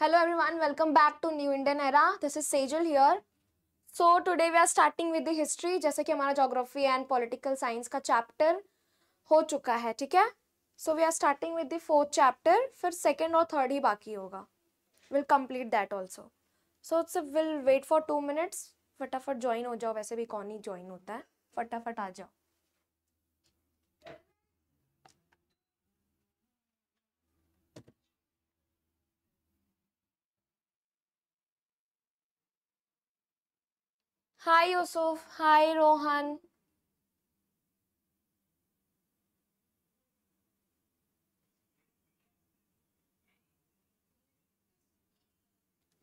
Hello everyone welcome back to new Indian era this is Sejal here so today we are starting with the history जैसे कि हमारा geography and political science का chapter हो चुका है ठीक है so we are starting with the fourth chapter फिर सेकेंड और थर्ड ही बाकी होगा will complete that also so it's will wait for two minutes फटाफट ज्वाइन हो जाओ वैसे भी कौन ही ज्वाइन होता है फटाफट आ जाओ Hi Yusuf. Hi Rohan.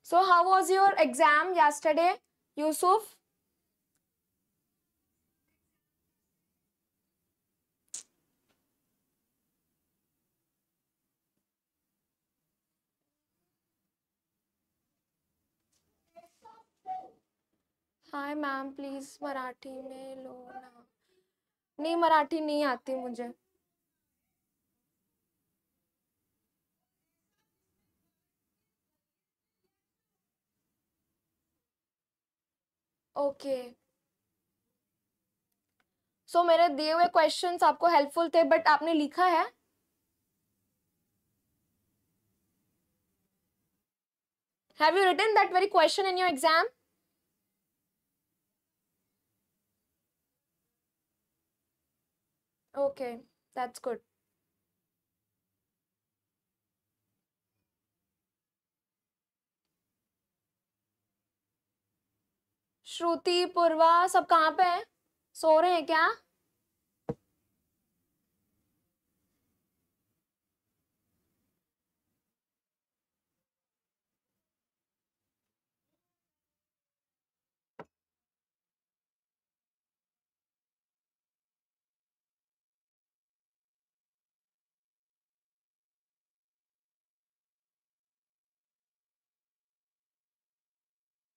So how was your exam yesterday, Yusuf? Hi ma'am please Marathi में लो ना नहीं मराठी नहीं आती मुझे ओके okay. सो so, मेरे दिए हुए क्वेश्चंस आपको हेल्पफुल थे बट आपने लिखा है have you written that very question in your exam Okay, that's good. Shruti Purva सब कहाँ पे हैं सो रहे हैं क्या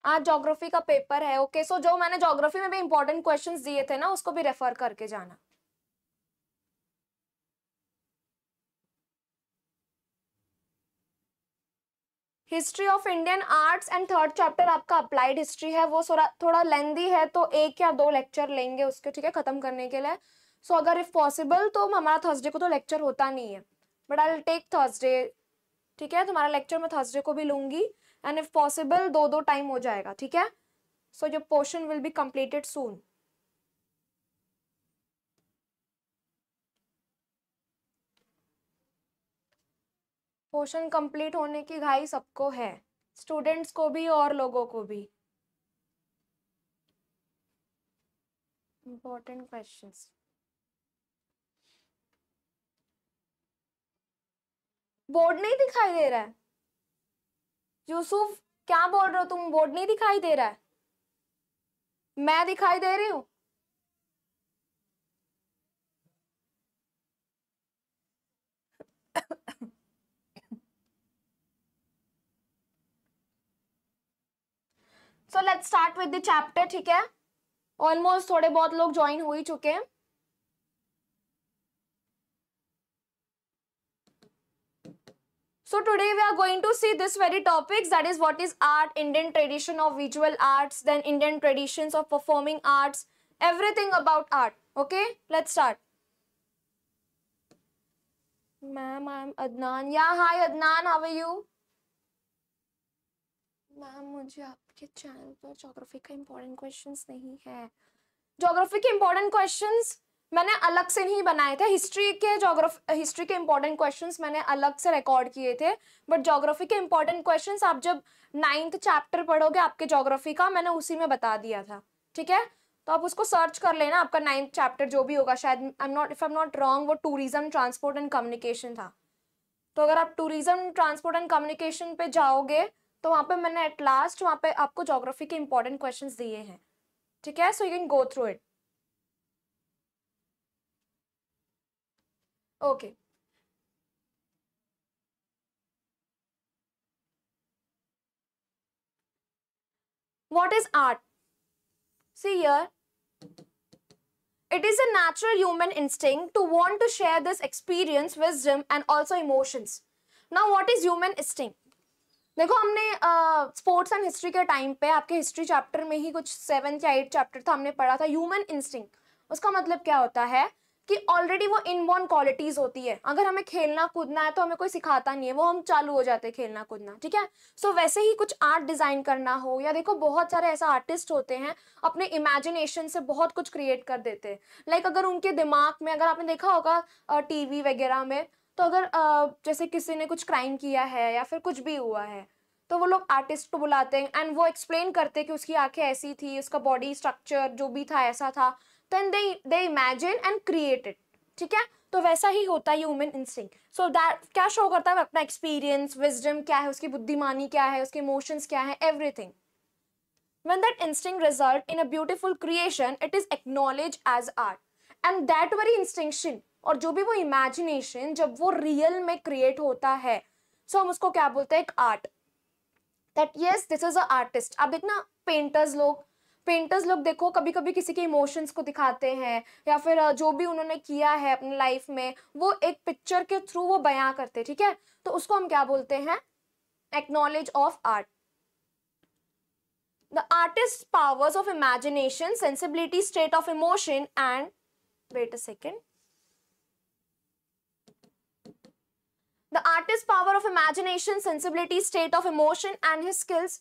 आज जोग्राफी का पेपर है ओके सो जो मैंने जोग्राफी में भी इंपॉर्टेंट क्वेश्चन दिए थे ना उसको भी रेफर करके जाना history of Indian arts and third chapter आपका अप्लाइड हिस्ट्री है वो थोड़ा लेंदी है तो एक या दो लेक्चर लेंगे उसके ठीक है खत्म करने के लिए सो so, अगर इफ पॉसिबल तो हमारा थर्सडे को तो लेक्चर होता नहीं है बट आई टेक थर्सडे ठीक है तुम्हारा लेक्चर मैं थर्सडे को भी लूंगी एंड इफ पॉसिबल दो दो टाइम हो जाएगा ठीक है so your portion will be completed soon portion complete होने की घाई सबको है स्टूडेंट्स को भी और लोगों को भी इम्पोर्टेंट क्वेश्चन बोर्ड नहीं दिखाई दे रहा है यूसुफ क्या बोल रहे हो तुम बोर्ड नहीं दिखाई दे रहा है मैं दिखाई दे रही हूं so let's start with the chapter ठीक है ऑलमोस्ट थोड़े बहुत लोग ज्वाइन हो ही चुके हैं So today we are going to see this very topics that is what is art, Indian tradition of visual arts, then Indian traditions of performing arts, everything about art. Okay, let's start. Ma'am, I'm Adnan. Yeah, hi Adnan, how are you? Ma'am, मुझे आपके channel पर geography का important questions नहीं है Geography के important questions. मैंने अलग से नहीं बनाए थे हिस्ट्री के जोग्राफ हिस्ट्री के इंपॉर्टेंट क्वेश्चन मैंने अलग से रिकॉर्ड किए थे बट जोग्राफी के इंपॉर्टेंट क्वेश्चन आप जब नाइन्थ चैप्टर पढ़ोगे आपके जोग्राफी का मैंने उसी में बता दिया था ठीक है तो आप उसको सर्च कर लेना आपका नाइन्थ चैप्टर जो भी होगा शायद I am not if I am not wrong वो टूरिज्म ट्रांसपोर्ट एंड कम्युनिकेशन था तो अगर आप टूरिज्म ट्रांसपोर्ट एंड कम्युनिकेशन पे जाओगे तो वहाँ पे मैंने एट लास्ट वहाँ पे आपको जोग्राफी के इंपॉर्टेंट क्वेश्चंस दिए हैं ठीक है so you can go through it okay what is art see here it is a human instinct to want to share this experience wisdom and also emotions now what is human instinct देखो हमने sports and history के time पे आपके history chapter में ही कुछ seven या eight chapter था हमने पढ़ा था ह्यूमन इंस्टिंग उसका मतलब क्या होता है कि ऑलरेडी वो इनबॉर्न क्वालिटीज होती है अगर हमें खेलना कूदना है तो हमें कोई सिखाता नहीं है वो हम चालू हो जाते हैं खेलना कूदना ठीक है सो so, वैसे ही कुछ आर्ट डिजाइन करना हो या देखो बहुत सारे ऐसा आर्टिस्ट होते हैं अपने इमेजिनेशन से बहुत कुछ क्रिएट कर देते हैं लाइक like, अगर उनके दिमाग में अगर आपने देखा होगा टीवी वगैरह में तो अगर जैसे किसी ने कुछ क्राइम किया है या फिर कुछ भी हुआ है तो वो लोग आर्टिस्ट को बुलाते हैं एंड वो एक्सप्लेन करते हैं कि उसकी आंखें ऐसी थी उसका बॉडी स्ट्रक्चर जो भी था ऐसा था then they they imagine and create it ठीक है तो वैसा ही होता है ह्यूमन इंस्टिंग सो दैट क्या शो करता है अपना एक्सपीरियंस विजडम क्या है उसकी बुद्धिमानी क्या है उसके इमोशंस क्या है everything when that instinct result in a beautiful creation it is acknowledged as art and that very instinct और जो भी वो इमेजिनेशन जब वो रियल में क्रिएट होता है सो so हम उसको क्या बोलते हैं एक art that yes this is a artist अब देखना पेंटर्स लोग पेंटर्स लोग देखो कभी कभी किसी के इमोशंस को दिखाते हैं या फिर जो भी उन्होंने किया है अपने लाइफ में वो एक पिक्चर के थ्रू वो बयां करते ठीक है तो उसको हम क्या बोलते हैं acknowledge of art the artist powers of imagination sensibility state of emotion and wait a second The artist's power of imagination, sensibility, state of emotion, and his skills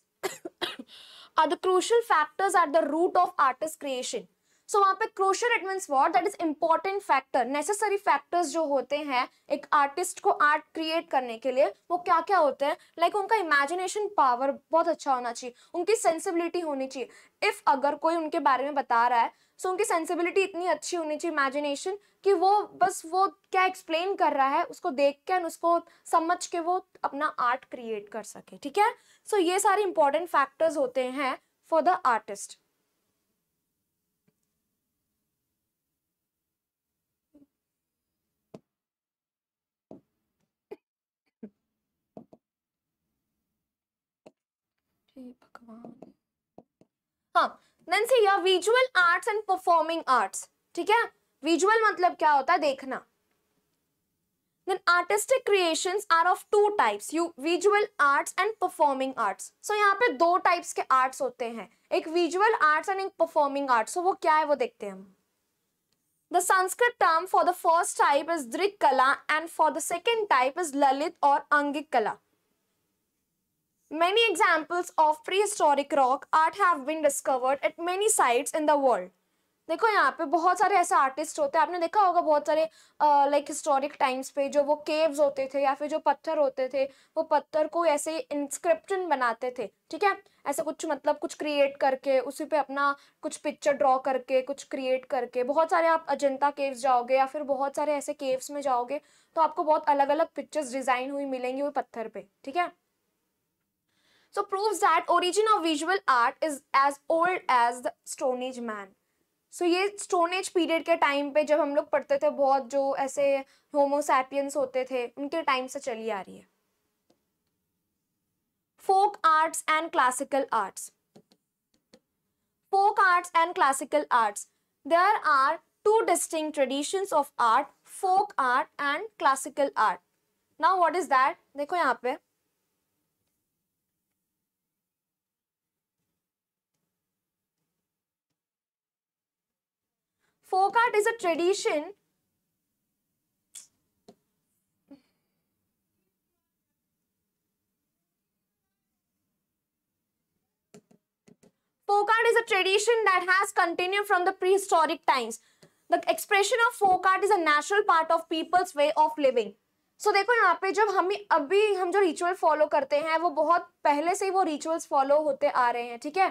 are the crucial factors at the root of artist creation so so, वहाँ पे crucial it means what that is important factor necessary factors जो होते हैं एक artist को art create करने के लिए वो क्या क्या होते हैं लाइक like, उनका इमेजिनेशन पावर बहुत अच्छा होना चाहिए उनकी सेंसिबिलिटी होनी चाहिए इफ अगर कोई उनके बारे में बता रहा है सो उनकी सेंसिबिलिटी इतनी अच्छी होनी चाहिए इमेजिनेशन कि वो बस वो क्या एक्सप्लेन कर रहा है उसको देख के एंड उसको समझ के वो अपना आर्ट क्रिएट कर सके ठीक है सो so, ये सारे इंपॉर्टेंट फैक्टर्स होते हैं फॉर द आर्टिस्ट भगवान हाँ then see your visual arts and performing arts ठीक है विजुअल मतलब क्या होता है देखना then artistic creations are of two types you visual arts and performing arts so यहाँ पे दो टाइप्स के आर्ट्स होते हैं एक विजुअल आर्ट्स एंड एक परफॉर्मिंग आर्ट्स सो वो क्या है वो देखते हैं the Sanskrit term for the first type is दृक कला and for the second type is ललित और अंगिक कला Many examples of prehistoric rock art have been discovered at many sites in the world. देखो यहाँ पे बहुत सारे ऐसे आर्टिस्ट होते हैं आपने देखा होगा बहुत सारे लाइक हिस्टोरिक टाइम्स पे जो वो केव्स होते थे या फिर जो पत्थर होते थे वो पत्थर को ऐसे इंस्क्रिप्शन बनाते थे ठीक है ऐसे कुछ मतलब कुछ क्रिएट करके उसी पे अपना कुछ पिक्चर ड्रॉ करके कुछ क्रिएट करके बहुत सारे आप अजंता केव्स जाओगे या फिर बहुत सारे ऐसे केव्स में जाओगे तो आपको बहुत अलग अलग पिक्चर्स डिज़ाइन हुई मिलेंगी वो पत्थर पे ठीक है So proves that origin of visual art is as old as the Stone Age man. So so, ये स्टोन एज पीरियड के टाइम पे जब हम लोग पढ़ते थे बहुत जो ऐसे होमोसैपियंस होते थे उनके टाइम से चली आ रही है folk arts and classical arts folk arts and classical arts. There are two distinct traditions of art, folk art and classical art. Now what is that? देखो यहाँ पे folk art is a tradition Folk art is a tradition that has continued from the prehistoric times. The expression of folk art is a natural part of people's way of living. So so, देखो यहाँ पे जब हम अभी हम जो ritual follow करते हैं वो बहुत पहले से ही वो रिचुअल्स फॉलो होते आ रहे हैं ठीक है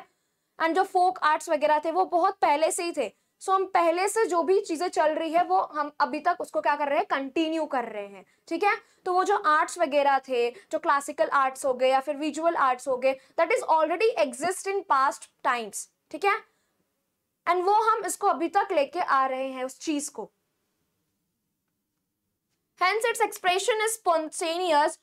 एंड जो फोक आर्ट्स वगैरह थे वो बहुत पहले से ही थे सो so, हम पहले से जो भी चीज़ें चल रही है वो हम अभी तक उसको क्या कर रहे हैं कंटिन्यू कर रहे हैं ठीक है तो वो जो आर्ट्स वगैरह थे जो क्लासिकल आर्ट्स हो गए या फिर विजुअल आर्ट्स हो गए that is already exist in past times ठीक है एंड वो हम इसको अभी तक लेके आ रहे हैं उस चीज को hence it's expression is spontaneous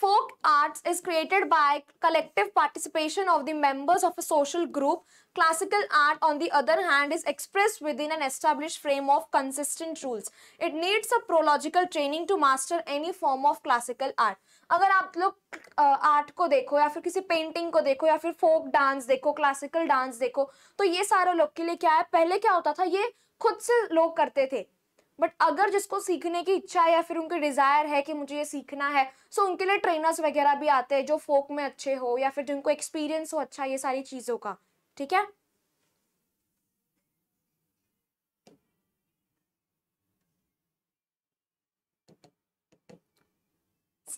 Folk arts is created by collective participation of the members of a social group. Classical art, on the other hand, is expressed within an established frame of consistent rules. It needs a prological training to master any form of classical art. अगर आप लोग art को देखो या फिर किसी painting को देखो या फिर फोक डांस देखो क्लासिकल डांस देखो तो ये सारे लोग के लिए क्या है पहले क्या होता था ये खुद से लोग करते थे बट अगर जिसको सीखने की इच्छा है या फिर उनके डिज़ायर है कि मुझे ये सीखना है सो उनके लिए ट्रेनर्स वगैरह भी आते हैं जो फोक में अच्छे हो या फिर जिनको एक्सपीरियंस हो अच्छा ये सारी चीज़ों का ठीक है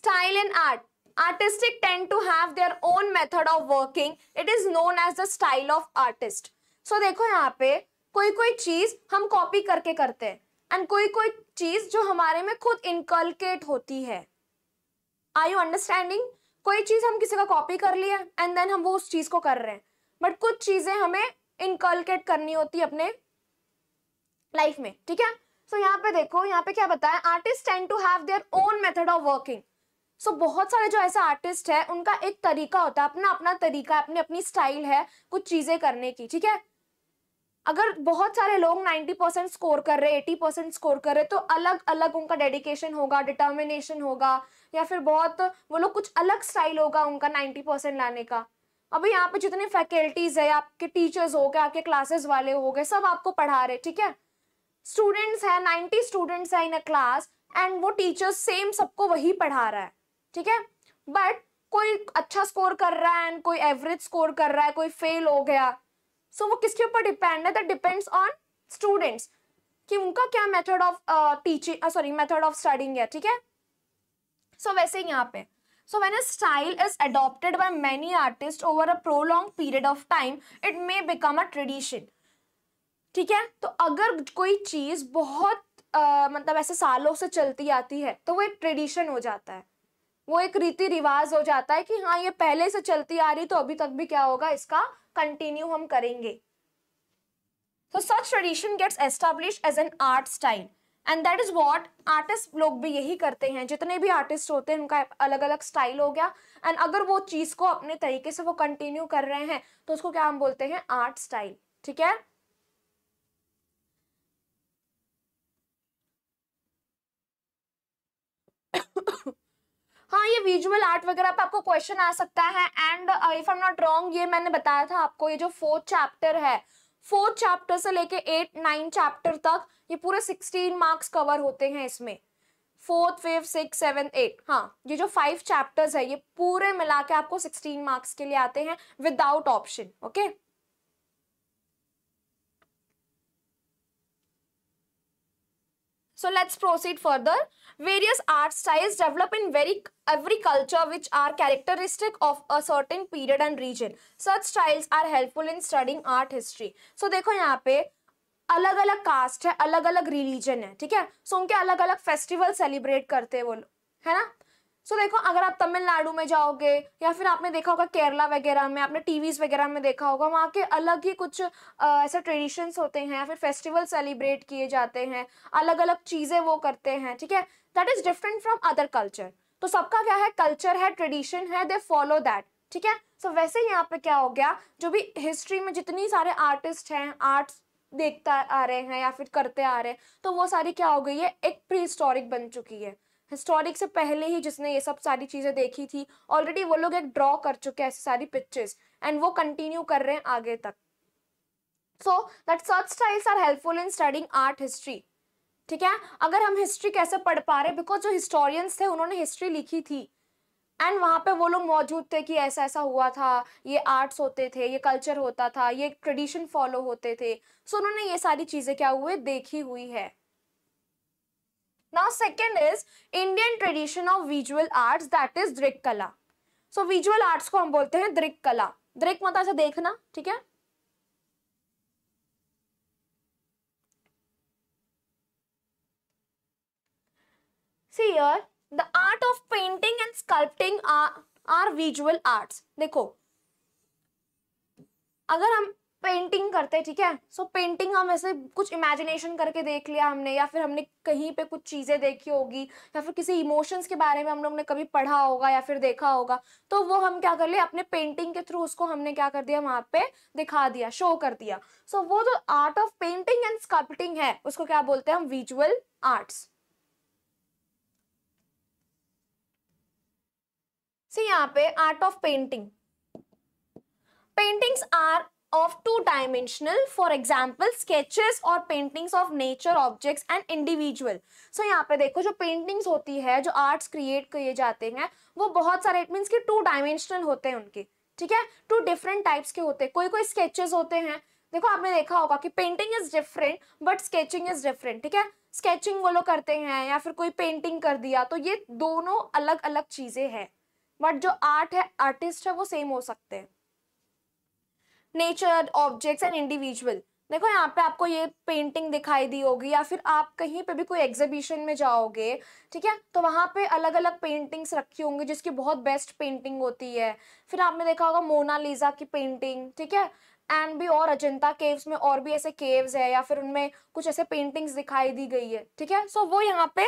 style and art artistic tend to have their own method of working it is known as the style of artist so देखो यहाँ पे कोई कोई चीज हम कॉपी करके करते हैं एंड कोई कोई चीज जो हमारे में खुद इनकलकेट होती है आर यू अंडरस्टैंडिंग कोई चीज हम किसी का कॉपी कर लिया एंड देन हम वो उस चीज को कर रहे हैं बट कुछ चीजें हमें इनकलकेट करनी होती है अपने लाइफ में ठीक है सो so, यहाँ पे देखो यहाँ पे क्या बताया artist tend to have their own method of working so बहुत सारे जो ऐसे आर्टिस्ट है उनका एक तरीका होता है अपना अपना तरीका अपनी अपनी स्टाइल है कुछ चीजें करने की ठीक है अगर बहुत सारे लोग 90 परसेंट स्कोर कर रहे 80 परसेंट स्कोर कर रहे तो अलग अलग उनका डेडिकेशन होगा डिटर्मिनेशन होगा या फिर बहुत वो लोग कुछ अलग स्टाइल होगा उनका 90 परसेंट लाने का अभी यहाँ पे जितने फैकल्टीज है आपके टीचर्स हो गए आपके क्लासेस वाले हो गए सब आपको पढ़ा रहे ठीक है स्टूडेंट्स है नाइन्टी स्टूडेंट्स है इन अ क्लास एंड वो टीचर्स सेम सबको वही पढ़ा रहा है ठीक है बट कोई अच्छा स्कोर कर रहा है एंड कोई एवरेज स्कोर कर रहा है कोई फेल हो गया सो so, वो किसके ऊपर डिपेंड है दैट डिपेंड्स ऑन स्टूडेंट्स कि उनका क्या method of teaching sorry method of studying है ठीक है सो so, वैसे यहाँ पे so when a style is adopted by many artist over a prolong period of time it may become a tradition ठीक है तो अगर कोई चीज बहुत आ, uh, मतलब ऐसे सालों से चलती आती है तो वो एक ट्रेडिशन हो जाता है वो एक रीति रिवाज हो जाता है कि हाँ ये पहले से चलती आ रही तो अभी तक भी क्या होगा इसका कंटिन्यू हम करेंगे तो such tradition gets establish as an art style and that is what artist लोग भी यही करते हैं जितने भी आर्टिस्ट होते हैं उनका अलग अलग स्टाइल हो गया एंड अगर वो चीज को अपने तरीके से वो कंटिन्यू कर रहे हैं तो उसको क्या हम बोलते हैं आर्ट स्टाइल ठीक है हाँ ये विजुअल आर्ट वगैरह पे आपको क्वेश्चन आ सकता है and if I am not wrong ये मैंने बताया था आपको ये जो फोर्थ चैप्टर है फोर्थ चैप्टर से लेके एट नाइन चैप्टर तक ये पूरे सिक्सटीन मार्क्स कवर होते हैं इसमें fourth fifth six seven eight हाँ ये जो फाइव चैप्टर्स है ये पूरे मिला के आपको सिक्सटीन मार्क्स के लिए आते हैं without option okay So let's proceed further. Various art styles develop in very every culture which are characteristic of a certain period and region. Such styles are helpful in studying art history. So dekho yahan pe अलग अलग cast है अलग अलग religion है ठीक है सो उनके अलग अलग फेस्टिवल सेलिब्रेट करते हैं वो है ना सो so, देखो अगर आप तमिलनाडु में जाओगे या फिर आपने देखा होगा केरला वगैरह में आपने टीवीज वगैरह में देखा होगा वहाँ के अलग ही कुछ ऐसे ट्रेडिशंस होते हैं या फिर फेस्टिवल सेलिब्रेट किए जाते हैं अलग अलग चीज़ें वो करते हैं ठीक है that is different from other culture तो सबका क्या है कल्चर है ट्रेडिशन है दे फॉलो दैट ठीक है सो so, वैसे यहाँ पे क्या हो गया जो भी हिस्ट्री में जितनी सारे आर्टिस्ट हैं आर्ट्स देखता आ रहे हैं या फिर करते आ रहे हैं तो वो सारी क्या हो गई है एक प्री हिस्टोरिक बन चुकी है हिस्टोरिक से पहले ही जिसने ये सब सारी चीज़ें देखी थी ऑलरेडी वो लोग एक ड्रॉ कर चुके हैं ऐसी सारी पिक्चर्स एंड वो कंटिन्यू कर रहे हैं आगे तक सो दैट सर्च styles are helpful in studying art history ठीक है अगर हम हिस्ट्री कैसे पढ़ पा रहे बिकॉज जो हिस्टोरियंस थे उन्होंने हिस्ट्री लिखी थी एंड वहाँ पे वो लोग मौजूद थे कि ऐसा ऐसा हुआ था ये आर्ट्स होते थे ये कल्चर होता था ये ट्रेडिशन फॉलो होते थे सो so, उन्होंने ये सारी चीज़ें क्या हुए देखी हुई है Now second is Indian tradition of visual arts that is drik kala so visual arts को हम बोलते हैं drik kala drik मतलब ऐसा देखना ठीक है See here, the art of painting and sculpting are, are visual arts. देखो अगर हम पेंटिंग करते हैं ठीक है सो पेंटिंग हम ऐसे कुछ इमेजिनेशन करके देख लिया हमने या फिर हमने कहीं पे कुछ चीज़ें देखी होगी या फिर किसी इमोशंस के बारे में हम लोग ने कभी पढ़ा होगा या फिर देखा होगा तो वो हम क्या कर लिया अपने पेंटिंग के थ्रू उसको हमने क्या कर दिया वहाँ पे दिखा दिया शो कर दिया सो so, वो जो art of painting and sculpting है उसको क्या बोलते हैं हम विजुअल आर्ट्स सी यहाँ पे art of painting paintings are of two dimensional for example sketches or paintings of nature objects and individual so yahan pe dekho jo paintings hoti hai jo arts create kiye jate hain wo bahut sare it means ki two dimensional hote hain unke theek hai two different types ke hote hain koi koi sketches hote hain देखो आपने देखा होगा कि painting is different but sketching is different ठीक है sketching वो लोग करते हैं या फिर कोई पेंटिंग कर दिया तो ये दोनों अलग अलग चीज़ें हैं बट जो आर्ट है आर्टिस्ट है वो सेम हो सकते हैं नेचर ऑब्जेक्ट्स एंड इंडिविजुअल देखो यहाँ पे आपको ये पेंटिंग दिखाई दी होगी या फिर आप कहीं पे भी कोई एग्जीबिशन में जाओगे ठीक है तो वहाँ पे अलग अलग पेंटिंग्स रखी होंगी जिसकी बहुत बेस्ट पेंटिंग होती है फिर आपने देखा होगा मोनालिजा की पेंटिंग ठीक है एंड भी और अजंता केव्स में और भी ऐसे केव्स है या फिर उनमें कुछ ऐसे पेंटिंग्स दिखाई दी गई है ठीक है सो so, वो यहाँ पे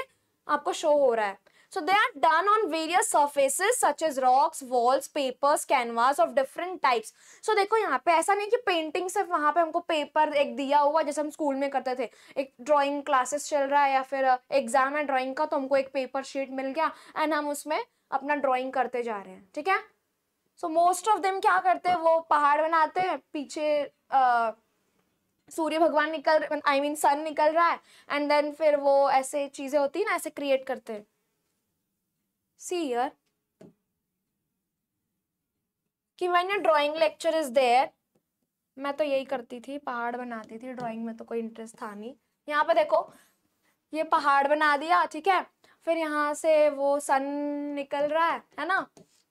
आपको शो हो रहा है so they are done on various surfaces such as rocks walls papers canvas of different types so देखो यहाँ पे ऐसा नहीं कि पेंटिंग सिर्फ वहाँ पे हमको पेपर एक दिया हुआ जैसे हम स्कूल में करते थे एक ड्रॉइंग क्लासेस चल रहा है या फिर एग्जाम uh, है ड्रॉइंग का तो हमको एक पेपर शीट मिल गया एंड हम उसमें अपना ड्रॉइंग करते जा रहे हैं ठीक है सो मोस्ट ऑफ देम क्या करते हैं वो पहाड़ बनाते हैं पीछे uh, सूर्य भगवान निकल आई मीन सन निकल रहा है एंड देन फिर वो ऐसे चीज़ें होती है ना ऐसे क्रिएट करते हैं see here कि when a drawing lecture is there मैं तो यही करती थी पहाड़ बनाती थी ड्राइंग में तो कोई इंटरेस्ट था नहीं यहाँ पर देखो ये पहाड़ बना दिया ठीक है फिर यहाँ से वो सन निकल रहा है है ना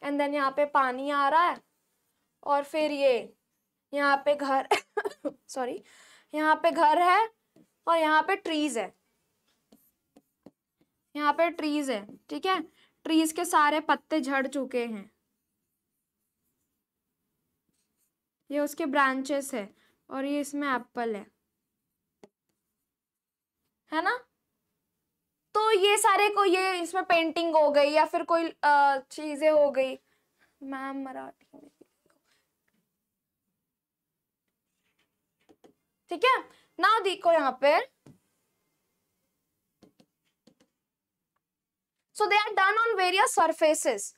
एंड देन यहाँ पे पानी आ रहा है और फिर ये यहाँ पे घर सॉरी यहाँ पे घर है और यहाँ पे ट्रीज है यहाँ पे ट्रीज है ठीक है ट्रीज के सारे पत्ते झड़ चुके हैं ये उसके ब्रांचेस है और ये इसमें एप्पल है है ना तो ये सारे को ये इसमें पेंटिंग हो गई या फिर कोई चीजें हो गई मैम मराठी में ठीक है ना देखो यहाँ पर so they are done on various surfaces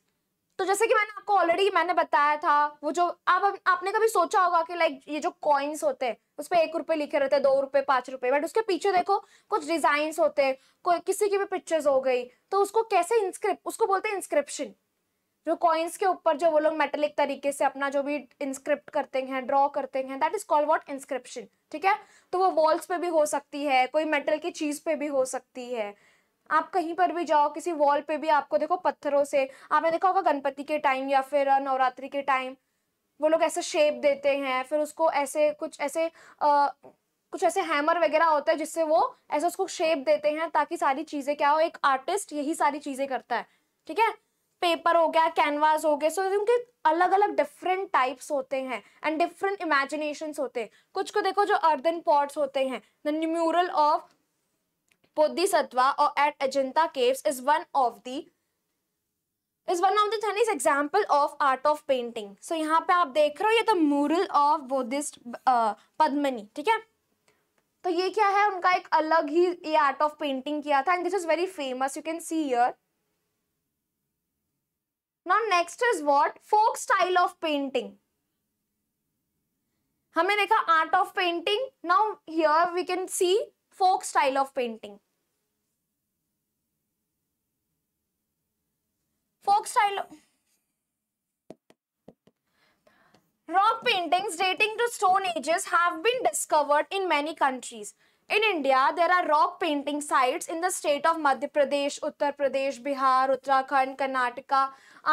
तो जैसे कि मैंने आपको ऑलरेडी मैंने बताया था वो जो आप आपने कभी सोचा होगा कि लाइक ये जो कॉइन्स होते हैं उस पर एक रुपये लिखे रहते हैं दो रुपये पाँच रुपये बट उसके पीछे देखो कुछ डिजाइन होते हैं कोई किसी की भी पिक्चर्स हो गई तो उसको कैसे इंस्क्रिप्ट उसको बोलते हैं इंस्क्रिप्शन जो कॉइन्स के ऊपर जो वो लोग मेटेलिक तरीके से अपना जो भी इंस्क्रिप्ट करते हैं ड्रॉ करते हैं that is called what inscription ठीक है तो वो वॉल्स पे भी हो सकती है कोई मेटल की चीज पे भी हो सकती है आप कहीं पर भी जाओ किसी वॉल पे भी आपको देखो पत्थरों से आपने देखा होगा गणपति के टाइम या फिर नवरात्रि के टाइम वो लोग ऐसे शेप देते हैं फिर उसको ऐसे कुछ ऐसे आ, कुछ ऐसे हैमर वगैरह होता है जिससे वो ऐसे उसको शेप देते हैं ताकि सारी चीज़ें क्या हो एक आर्टिस्ट यही सारी चीज़ें करता है ठीक है पेपर हो गया कैनवास हो गए सो so, उनके अलग अलग डिफरेंट टाइप्स होते हैं एंड डिफरेंट इमेजिनेशन होते हैं कुछ को देखो जो अर्दन पॉट्स होते हैं the numeral of Bodhisattva or at Ajanta caves is one of the is one of the example of art of painting so यहाँ पे आप देख रहे हो ये तो मूरल ऑफ बुद्धिस्ट पद्मनी ठीक है तो ये क्या है उनका एक अलग ही ये आर्ट ऑफ पेंटिंग किया था and this is very famous you can see here now next is what folk style of painting हमने देखा art of painting now here we can see folk style of painting folk style rock paintings dating to stone ages have been discovered in many countries in india there are rock painting sites in the state of madhya pradesh uttar pradesh bihar uttarakhand karnataka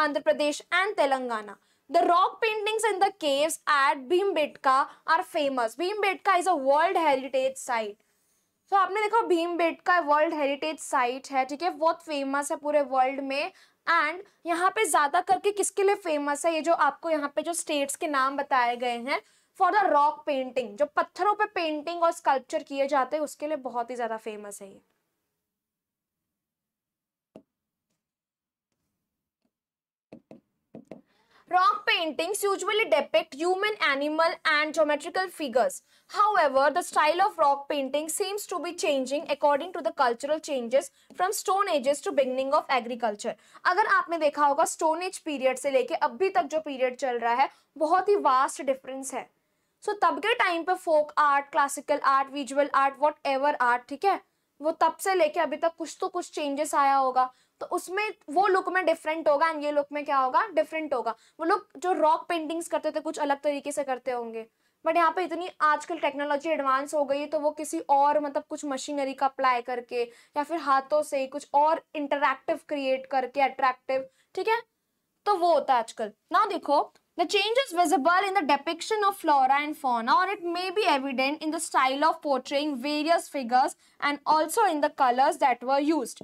andhra pradesh and telangana the rock paintings in the caves at bhimbetka are famous bhimbetka is a world heritage site तो so, आपने देखा भीम बेट का world heritage site है ठीक है बहुत famous है पूरे वर्ल्ड में एंड यहाँ पे ज़्यादा करके किसके लिए फेमस है ये जो आपको यहाँ पे जो स्टेट्स के नाम बताए गए हैं फॉर द रॉक पेंटिंग जो पत्थरों पे पेंटिंग और स्कल्पचर किए जाते हैं उसके लिए बहुत ही ज़्यादा फेमस है ये Rock paintings usually depict human, animal and geometrical figures. However, the style of rock painting seems to be changing according to the cultural changes from stone ages to beginning of agriculture. अगर आपने देखा होगा stone age period से लेके अभी तक जो period चल रहा है बहुत ही vast difference है so, तब के time पे folk art classical art visual art whatever art art ठीक है वो तब से लेके अभी तक कुछ तो कुछ चेंजेस आया होगा तो उसमें वो लुक में डिफरेंट होगा एंड ये लुक में क्या होगा डिफरेंट होगा वो लोग जो रॉक पेंटिंग्स करते थे कुछ अलग तरीके से करते होंगे बट यहाँ पे इतनी आजकल टेक्नोलॉजी एडवांस हो गई है तो वो किसी और मतलब कुछ मशीनरी का अप्लाई करके या फिर हाथों से कुछ और इंटरक्टिव क्रिएट करके अट्रैक्टिव ठीक है तो वो होता है आजकल ना देखो the change is visible in the depiction of flora and fauna और it may be evident in the style of portraying various figures and also in the colours that were use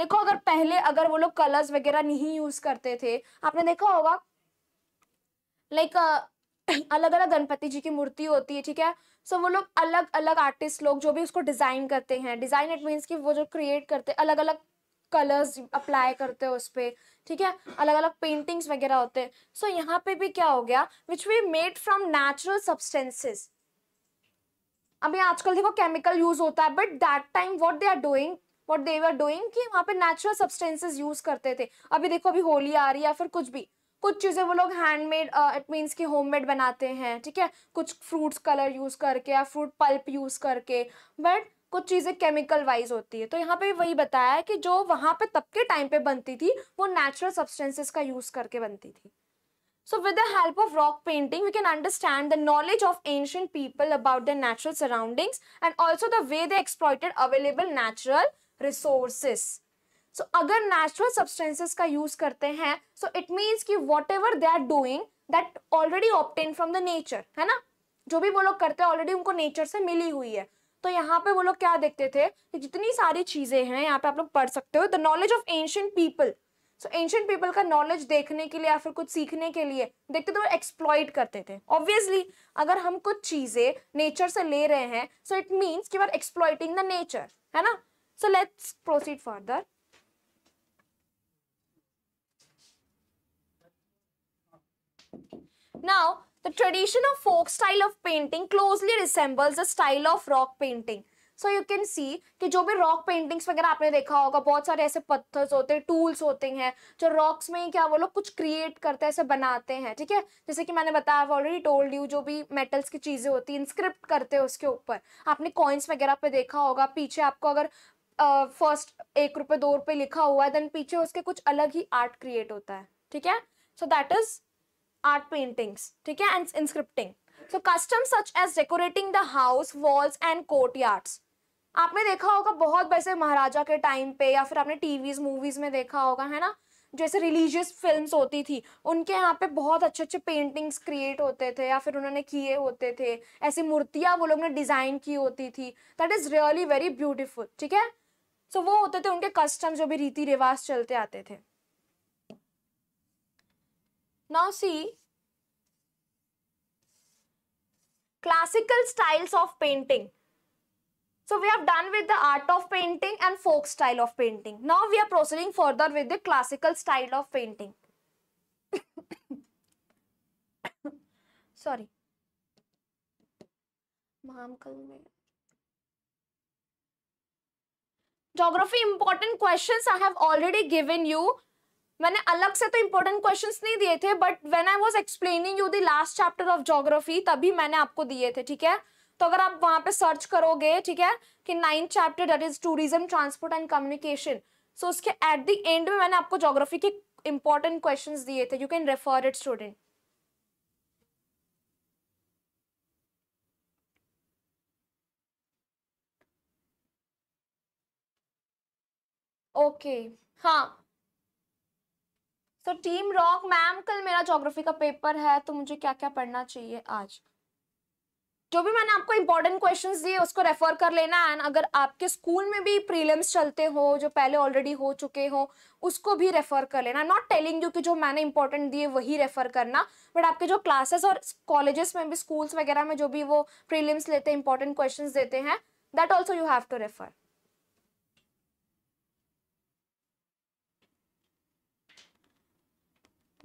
देखो अगर पहले अगर वो लोग कलर्स वगैरह नहीं use करते थे आपने देखा होगा लाइक अलग अलग गणपति जी की मूर्ति होती है ठीक है सो so, वो लोग अलग अलग आर्टिस्ट लोग जो भी उसको डिजाइन करते हैं डिजाइन इट मीन्स कि वो जो क्रिएट करते हैं अलग अलग कलर्स अप्लाई करते हैं उस पर ठीक है अलग अलग पेंटिंग्स वगैरह होते हैं सो so, यहाँ पे भी क्या हो गया which we made from natural substances अभी आजकल देखो केमिकल यूज होता है but that time what they are doing what are doing कि वहाँ पे नेचुरल सब्सटेंसेज यूज करते थे अभी देखो अभी होली आ रही है या फिर कुछ भी कुछ चीज़ें वो लोग हैंडमेड इट मीन्स कि होममेड बनाते हैं ठीक है कुछ फ्रूट्स कलर यूज़ करके या फ्रूट पल्प यूज़ करके बट कुछ चीज़ें केमिकल वाइज होती है तो यहाँ पे वही बताया है कि जो वहाँ पे तब के टाइम पे बनती थी वो नेचुरल सब्सटेंसेस का यूज़ करके बनती थी so with the help of rock painting we can understand the knowledge of ancient people about the natural surroundings and also the way they exploited available natural resources so अगर natural substances का use करते हैं so it means कि whatever they are doing that already obtain from the nature है ना जो भी वो लोग करते हैं ऑलरेडी उनको नेचर से मिली हुई है तो यहाँ पे वो लोग क्या देखते थे कि जितनी सारी चीजें हैं यहाँ पे आप लोग पढ़ सकते हो the knowledge of ancient people so ancient people का नॉलेज देखने के लिए या फिर कुछ सीखने के लिए देखते थे तो वो एक्सप्लॉइट करते थे ऑब्वियसली अगर हम कुछ चीजें नेचर से ले रहे हैं सो इट मीन्स कि वर आर द नेचर है ना So let's proceed further. Now, the tradition of folk style of painting closely resembles the style of rock painting. So you can see कि जो भी रॉक पेंटिंग्स वगैरह आपने देखा होगा बहुत सारे ऐसे पत्थर्स होते हैं टूल्स होते हैं जो रॉक्स में क्या वो लोग कुछ क्रिएट करते हैं ऐसे बनाते हैं ठीक है जैसे कि मैंने बताया ऑलरेडी टोल्ड यू जो भी मेटल्स की चीज़ें होती हैं इंस्क्रिप्ट करते हैं उसके ऊपर आपने कॉइन्स वगैरह पे देखा होगा पीछे आपको अगर फर्स्ट एक रुपए दो रुपए लिखा हुआ है देन पीछे उसके कुछ अलग ही आर्ट क्रिएट होता है ठीक है so that is art paintings ठीक है and inscripting so custom such as decorating the house walls and courtyards आपने देखा होगा बहुत वैसे महाराजा के टाइम पे या फिर आपने टीवीज मूवीज में देखा होगा है ना जैसे रिलीजियस फिल्म्स होती थी उनके यहाँ पे बहुत अच्छे अच्छे पेंटिंग्स क्रिएट होते थे या फिर उन्होंने किए होते थे ऐसी मूर्तियाँ वो लोग ने डिज़ाइन की होती थी that is really very beautiful ठीक है सो so, वो होते थे उनके कस्टम जो भी रीति रिवाज चलते आते थे now see classical styles of painting so we have done with the art of painting and folk style of painting now we are proceeding further with the classical style of painting sorry mom call me geography important question I have already given you मैंने अलग से तो important questions नहीं दिए थे but when I was explaining you the last chapter of geography तभी मैंने आपको दिए थे ठीक है तो अगर आप वहां पे सर्च करोगे ठीक है कि ninth chapter that is tourism transport and communication so उसके एट द एंड में मैंने आपको जोग्राफी के इंपॉर्टेंट क्वेश्चन दिए थे you can refer it student okay हाँ सो टीम रॉक मैम कल मेरा ज्योग्राफी का पेपर है तो मुझे क्या क्या पढ़ना चाहिए आज जो भी मैंने आपको इंपॉर्टेंट क्वेश्चंस दिए उसको रेफर कर लेना एंड अगर आपके स्कूल में भी प्रीलिम्स चलते हो जो पहले ऑलरेडी हो चुके हो उसको भी रेफर कर लेना नॉट टेलिंग यू कि जो मैंने इंपॉर्टेंट दिए वही रेफर करना बट आपके जो क्लासेस और कॉलेजेस में भी स्कूल्स वगैरह में जो भी वो प्रीलिम्स लेते हैं इंपॉर्टेंट क्वेश्चन देते हैं that also you have to refer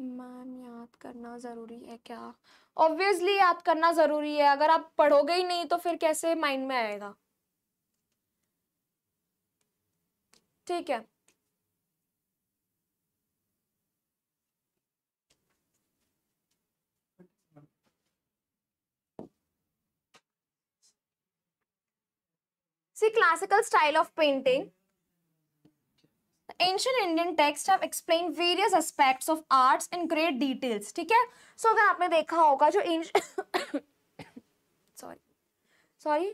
ma'am याद करना ज़रूरी है क्या ऑब्वियसली याद करना ज़रूरी है अगर आप पढ़ोगे ही नहीं तो फिर कैसे माइंड में आएगा ठीक है see classical style of painting ancient Indian text have explain various aspects of arts in great details ठीक है सो अगर आपने देखा होगा जो सॉरी सॉरी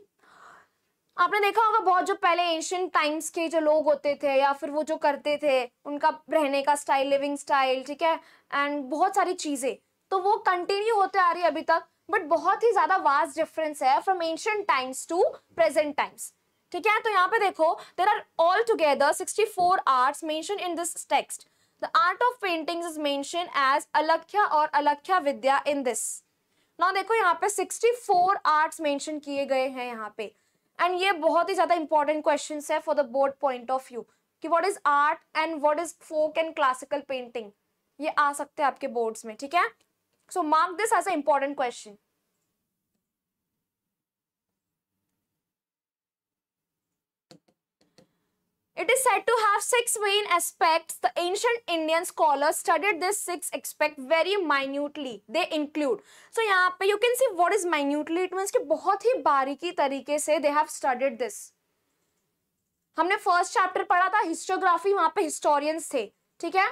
आपने देखा होगा बहुत जो पहले एंशियंट टाइम्स के जो लोग होते थे या फिर वो जो करते थे उनका रहने का स्टाइल लिविंग स्टाइल ठीक है एंड बहुत सारी चीज़ें तो वो कंटिन्यू होते आ रही है अभी तक बट बहुत ही ज़्यादा वास्ट डिफरेंस है from ancient times to present times ठीक है तो यहाँ पे देखो there are all together sixty four arts mention in this text the art of painting is mention as अलख्या और अलख्या विद्या इन दिस ना देखो यहाँ पे सिक्सटी फोर आर्ट्स मेंशन किए गए हैं यहाँ पे एंड ये बहुत ही ज्यादा इंपॉर्टेंट क्वेश्चन है for the board point of view कि what is art and what is folk and classical painting ये आ सकते हैं आपके बोर्ड्स में ठीक है so mark this as a important question It is said to have six main aspects. The ancient Indian scholars studied this six aspect very minutely. They include. So यहाँ पे you can see what is minutely. It means कि बहुत ही बारीकी तरीके से they have studied this. हमने first chapter पढ़ा था हिस्टोग्राफी वहां पे हिस्टोरियंस थे ठीक है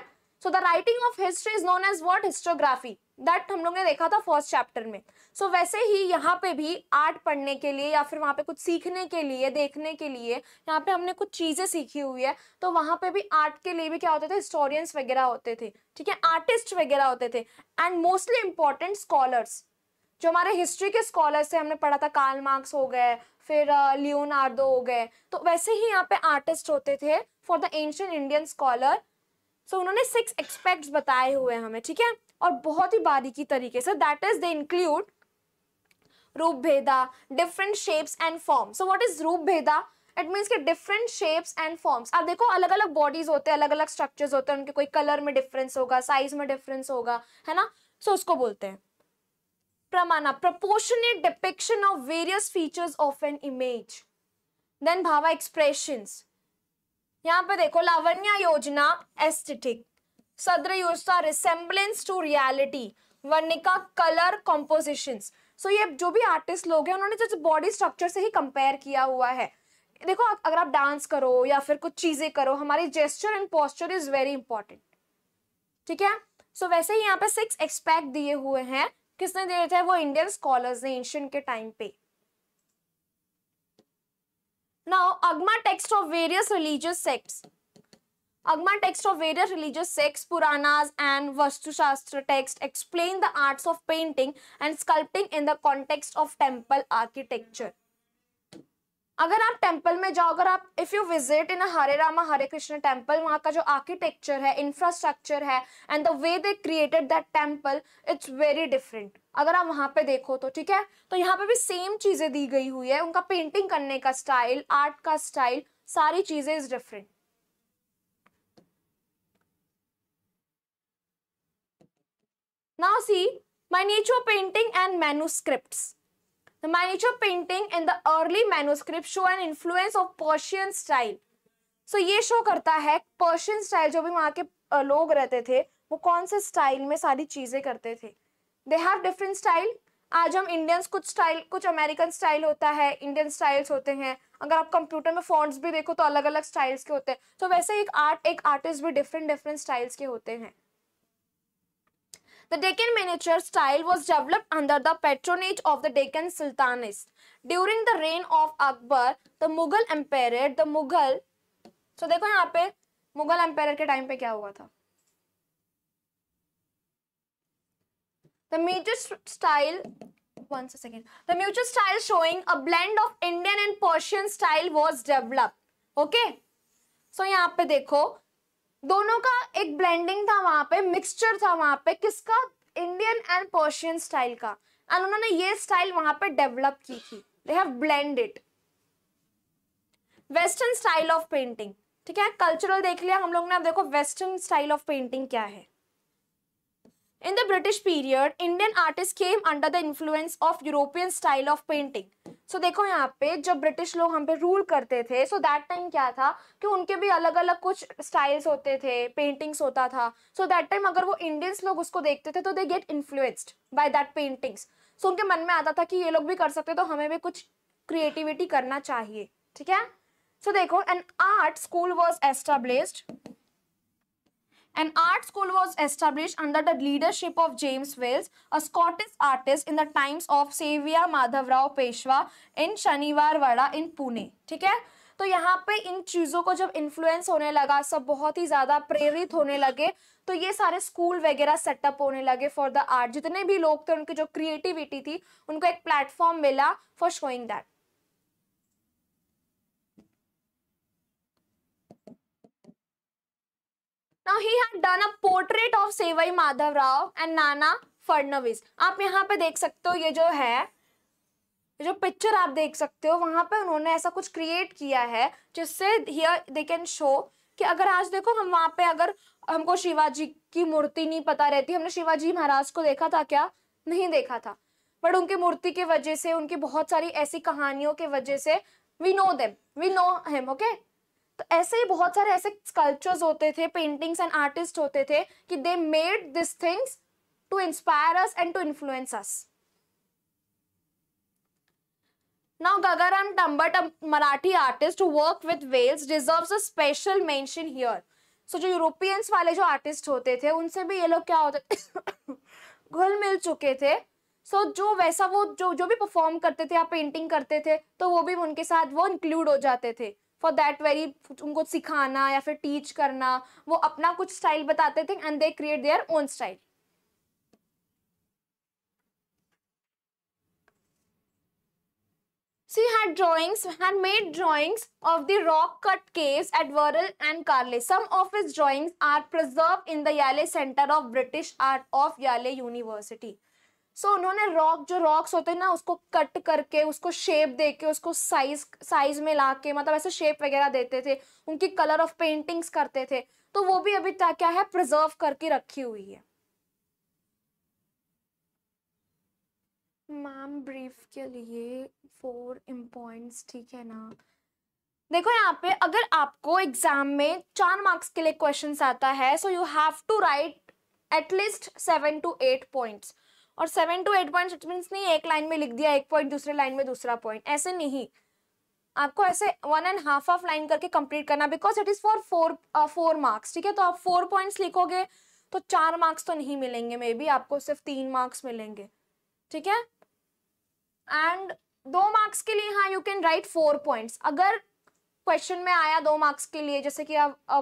so the writing of history is known as what historiography that हम लोग ने देखा था फर्स्ट चैप्टर में सो so, वैसे ही यहाँ पे भी आर्ट पढ़ने के लिए या फिर वहाँ पे कुछ सीखने के लिए देखने के लिए यहाँ पे हमने कुछ चीज़ें सीखी हुई है तो वहाँ पे भी आर्ट के लिए भी क्या होते थे हिस्टोरियंस वगैरह होते थे ठीक है आर्टिस्ट वगैरह होते थे एंड मोस्टली इम्पॉर्टेंट स्कॉलर्स जो हमारे हिस्ट्री के स्कॉलर्स थे हमने पढ़ा था कार्ल मार्क्स हो गए फिर लियोनार्डो हो गए तो वैसे ही यहाँ पे आर्टिस्ट होते थे for the ancient Indian scholar so उन्होंने सिक्स एक्सपेक्ट्स बताए हुए हमें ठीक है और बहुत ही बारीकी तरीके say that is they include रूप भेदा different shapes and form so what is रूप भेदा इट मीन्स के डिफरेंट शेप्स एंड फॉर्म्स आप देखो अलग अलग बॉडीज होते हैं अलग अलग स्ट्रक्चर्स होते हैं उनके कोई कलर में डिफरेंस होगा साइज में डिफरेंस होगा है ना सो so, उसको बोलते हैं प्रमाणा proportionate depiction of various features of an image then भावा एक्सप्रेशन यहाँ पे देखो लावण्या योजना एस्थेटिक सदरयोजना रिसेम्बलेंस टू रियालिटी वर्णिका कलर कॉम्पोजिशंस सो ये जो भी आर्टिस्ट लोग हैं उन्होंने जस्ट बॉडी स्ट्रक्चर से ही कंपेयर किया हुआ है देखो अगर आप डांस करो या फिर कुछ चीजें करो हमारी gesture and posture is very important ठीक है सो so, वैसे ही यहाँ पे सिक्स एक्सपेक्ट दिए हुए हैं किसने दिए थे वो इंडियन स्कॉलर्स ने एंशियन के टाइम पे नाउ अगमा text of various religious sects Agman text of various religious sects, Puranas and Vastushastra text explain the arts of painting and sculpting in the context of temple architecture. अगर आप temple में जाओ अगर आप if you visit in Hare Rama Hare Krishna temple वहाँ का जो architecture है इंफ्रास्ट्रक्चर है and the way they created that temple it's very different अगर आप वहाँ पे देखो तो ठीक है तो यहाँ पे भी सेम चीज़ें दी गई हुई है उनका पेंटिंग करने का स्टाइल आर्ट का स्टाइल सारी चीज़ें is different Now see miniature painting and manuscripts. The miniature painting and the early manuscripts show an influence of Persian style. So ये show करता है Persian style जो भी वहाँ के लोग रहते थे वो कौन से style में सारी चीज़ें करते थे they have different style आज हम इंडियंस कुछ स्टाइल कुछ अमेरिकन स्टाइल होता है इंडियन स्टाइल्स होते हैं अगर आप कंप्यूटर में फॉन्ट्स भी देखो तो अलग अलग स्टाइल्स के होते हैं तो वैसे एक आर्ट एक आर्टिस्ट भी डिफरेंट डिफरेंट स्टाइल्स के होते हैं The Deccan miniature style was developed under the patronage of the Deccan Sultanates. During the reign of Akbar, the Mughal Empire, the Mughal, so देखो यहाँ पे Mughal एम्पायर के time पे क्या हुआ था The miniature style one second. The miniature style showing a blend of Indian and Persian style was developed. Okay? So यहाँ पे देखो दोनों का एक ब्लेंडिंग था वहां पे मिक्सचर था वहां पे किसका इंडियन एंड पर्शियन स्टाइल का एंड उन्होंने ये स्टाइल वहां पे डेवलप की थी they have blended western style of painting ठीक है कल्चरल देख लिया हम लोग ने अब देखो वेस्टर्न स्टाइल ऑफ पेंटिंग क्या है in the British period Indian artist came under the influence of European style of painting so so, देखो यहाँ पे जब ब्रिटिश लोग हम पे रूल करते थे सो दैट टाइम क्या था कि उनके भी अलग अलग कुछ स्टाइल्स होते थे पेंटिंग्स होता था सो दैट टाइम अगर वो इंडियंस लोग उसको देखते थे तो they get influenced by that paintings so उनके मन में आता था कि ये लोग भी कर सकते तो हमें भी कुछ क्रिएटिविटी करना चाहिए ठीक है सो so, देखो an art school was established An art school was established under the leadership of James Wells, a Scottish artist in the times of Sevia Madhavrao Peshwa in Shaniwarwada in Pune. ठीक है तो यहाँ पे इन चीज़ों को जब influence होने लगा सब बहुत ही ज़्यादा प्रेरित होने लगे तो ये सारे स्कूल वगैरह सेटअप होने लगे फॉर द आर्ट जितने भी लोग थे उनकी जो क्रिएटिविटी थी उनको एक प्लेटफॉर्म मिला for showing that Now he had done a portrait of Sevai Madhav Rao and Nana Fadnavis. आप यहाँ पे देख सकते हो ये जो है जो पिक्चर आप देख सकते हो वहां पे उन्होंने ऐसा कुछ क्रिएट किया है जिससे हियर दे कैन शो कि अगर आज देखो हम वहां पे अगर हमको शिवाजी की मूर्ति नहीं पता रहती हमने शिवाजी महाराज को देखा था क्या नहीं देखा था बट उनकी मूर्ति के वजह से उनकी बहुत सारी ऐसी कहानियों के वजह से we know them we know them okay तो ऐसे ही बहुत सारे ऐसे स्कल्पचर्स होते थे पेंटिंग्स एंड आर्टिस्ट होते थे कि they made this things to inspire us and to influence us now Gagaram Tambat, a Marathi artist who worked with whales, deserves a special mention here. So जो यूरोपियंस वाले जो artist होते थे उनसे भी ये लोग क्या होते घुल मिल चुके थे सो so, जो वैसा वो जो जो भी परफॉर्म करते थे या पेंटिंग करते थे तो वो भी उनके साथ वो इंक्लूड हो जाते थे फॉर दैट वेरी उनको सिखाना या फिर टीच करना वो अपना कुछ स्टाइल बताते थे and they create their own style see had drawings had made drawings of the rock cut cave at Verul and Karle some of his drawings are preserve in the Yale centre of British art of Yale university so so, उन्होंने rock जो rocks होते हैं ना उसको cut करके उसको shape दे के उसको साइज साइज में ला के मतलब ऐसे शेप वगैरह देते थे उनकी कलर ऑफ पेंटिंग्स करते थे तो वो भी अभी तक क्या है प्रिजर्व करके रखी हुई है मैम ब्रीफ के लिए फोर इम्पॉइंट्स ठीक है ना देखो यहाँ पे अगर आपको एग्जाम में चार मार्क्स के लिए क्वेश्चन आता है so you have to write at least seven to eight points और seven to eight point mean नहीं एक लाइन में लिख दिया एक पॉइंट दूसरे लाइन में दूसरा पॉइंट ऐसे नहीं आपको ऐसे one and half of line करके कंप्लीट करना because it is for four four marks ठीक है तो आप फोर पॉइंट्स लिखोगे तो चार मार्क्स तो नहीं मिलेंगे मे बी आपको सिर्फ तीन मार्क्स मिलेंगे ठीक है एंड दो मार्क्स के लिए हाँ you can write four points अगर क्वेश्चन में आया दो मार्क्स के लिए जैसे कि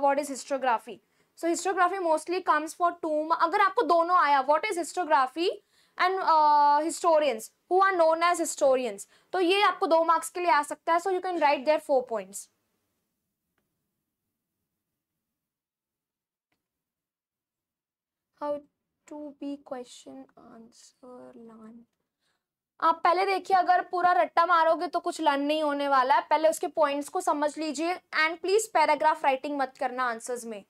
what is historiography so historiography mostly comes for two अगर आपको दोनों आया what is historiography and historians who are known as historians तो ये आपको दो मार्क्स के लिए आ सकता है so you can write there four points how to be question answer learn आप पहले देखिए अगर पूरा रट्टा मारोगे तो कुछ लर्न नहीं होने वाला है पहले उसके पॉइंट्स को समझ लीजिए एंड प्लीज पैराग्राफ राइटिंग मत करना आंसर्स में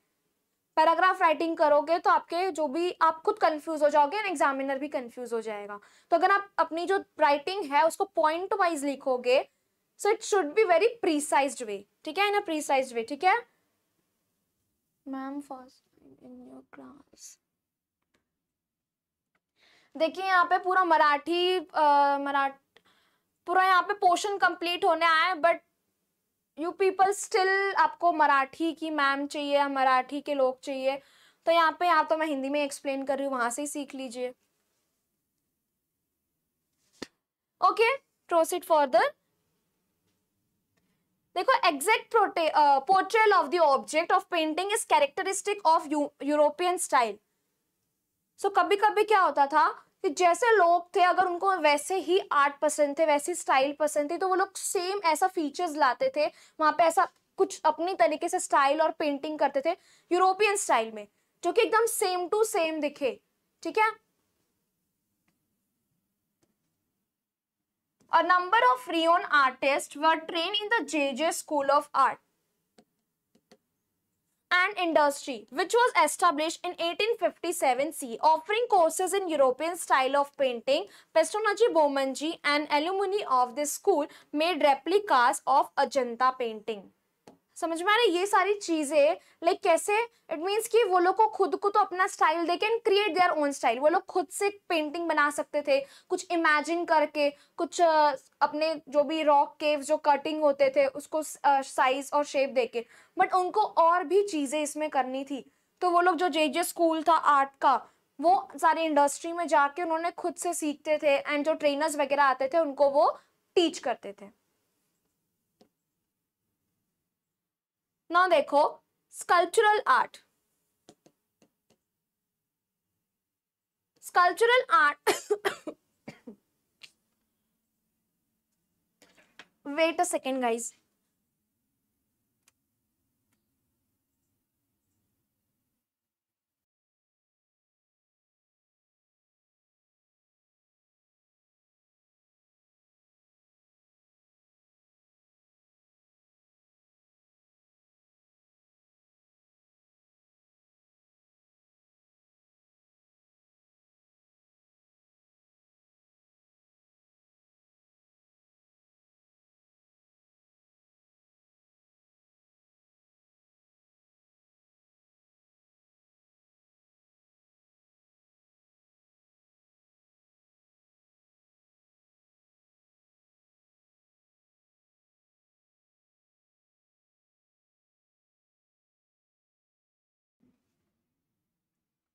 पैराग्राफ राइटिंग करोगे तो आपके जो भी आप खुद कंफ्यूज हो जाओगे एंड एग्जामिनर भी कंफ्यूज हो जाएगा तो अगर आप अपनी जो राइटिंग है उसको पॉइंट वाइज लिखोगे so it should be very precise way ठीक है इन अ प्रीसाइज वे ठीक है ma'am first in your class देखिए यहाँ पे पूरा मराठी मराठ पूरा यहाँ पे पोर्शन कंप्लीट होने आया है बट यू पीपल स्टिल आपको मराठी की मैम चाहिए या मराठी के लोग चाहिए तो यहाँ पे यहाँ तो मैं हिंदी में एक्सप्लेन कर रही हूँ वहां से ही सीख लीजिए ओके प्रोसीड फॉर्दर देखो एग्जैक्ट प्रोटे portrayal of the object of painting is characteristic of European style so कभी कभी क्या होता था कि जैसे लोग थे अगर उनको वैसे ही आर्ट पसंद थे वैसे स्टाइल पसंद थी तो वो लोग सेम ऐसा फीचर्स लाते थे वहाँ पे ऐसा कुछ अपनी तरीके से स्टाइल और पेंटिंग करते थे यूरोपियन स्टाइल में जो कि एकदम सेम टू सेम दिखे ठीक है नंबर ऑफ रियोन artist when in the in the JJ School of and Industry, which was established in 1857 C, offering courses in European style of painting. Pestonaji Bomanji, an alumni of this school, made replicas of Ajanta painting. समझ में आ रहा है ये सारी चीज़ें like कैसे it means कि वो लोग को खुद को तो अपना स्टाइल दे के and create their own style वो लोग खुद से पेंटिंग बना सकते थे कुछ इमेजिन करके कुछ अपने जो भी रॉक केव जो कटिंग होते थे उसको साइज और शेप दे के बट उनको और भी चीज़ें इसमें करनी थी तो वो लोग जो जे जे स्कूल था आर्ट का वो सारी इंडस्ट्री में जाके उन्होंने खुद से सीखते थे एंड जो ट्रेनर्स वगैरह आते थे उनको वो टीच करते थे ना देखो sculptural art sculptural art wait a second guys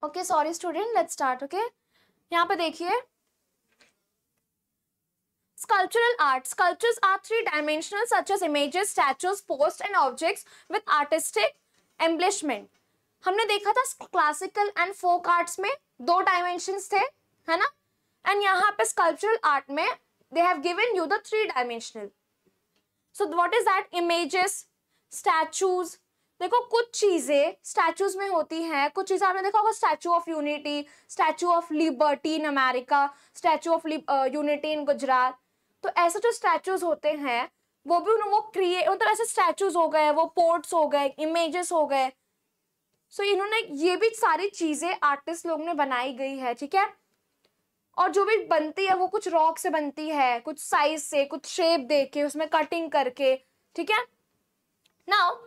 okay sorry student let start okay यहाँ पे देखिए sculptural art sculptures are three dimensional such as images statues post and objects with artistic embellishment हमने देखा था क्लासिकल एंड फोक आर्ट्स में दो dimension थे है ना एंड यहाँ पे स्कल्पचरल आर्ट में they have given you the three dimensional so what is that images statues देखो कुछ चीजें स्टैचूज में होती हैं कुछ चीजें आपने देखा होगा Statue of Unity Statue of Liberty in America Statue of Unity in Gujarat तो ऐसे जो स्टैचूज होते हैं वो भी उन्होंने वो क्रिएट मतलब ऐसे स्टैचूज हो गए वो पोर्ट्स हो गए इमेजेस हो गए सो so, इन्होंने ये भी सारी चीजें आर्टिस्ट लोग ने बनाई गई है ठीक है और जो भी बनती है वो कुछ रॉक से बनती है कुछ साइज से कुछ शेप दे के उसमें कटिंग करके ठीक है now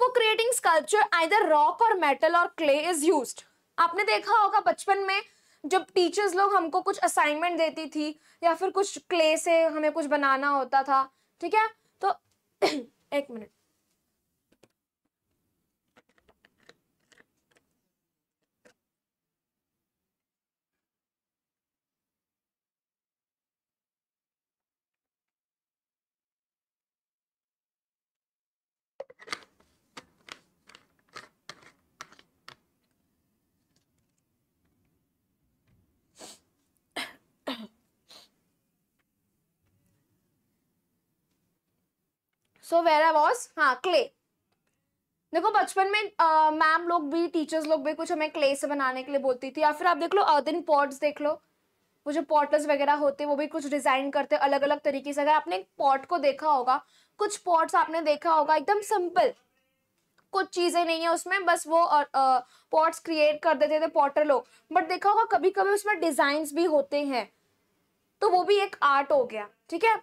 for creating sculpture either rock और मेटल और क्ले इज यूज आपने देखा होगा बचपन में जब टीचर्स लोग हमको कुछ असाइनमेंट देती थी या फिर कुछ क्ले से हमें कुछ बनाना होता था ठीक है तो एक मिनट सो आई वॉज हाँ क्ले देखो बचपन में मैम लोग भी टीचर्स लोग भी कुछ हमें क्ले से बनाने के लिए बोलती थी या फिर आप देख लो अर्दिन पॉट्स देख लो वो जो पॉटर्स वगैरह होते हैं वो भी कुछ डिजाइन करते हैं अलग अलग तरीके से अगर आपने एक पॉट को देखा होगा कुछ पॉट्स आपने देखा होगा एकदम सिंपल कुछ चीजें नहीं है उसमें बस वो पॉट्स क्रिएट कर देते थे पॉटर लोग बट देखा होगा कभी कभी उसमें डिजाइन भी होते हैं तो वो भी एक आर्ट हो गया ठीक है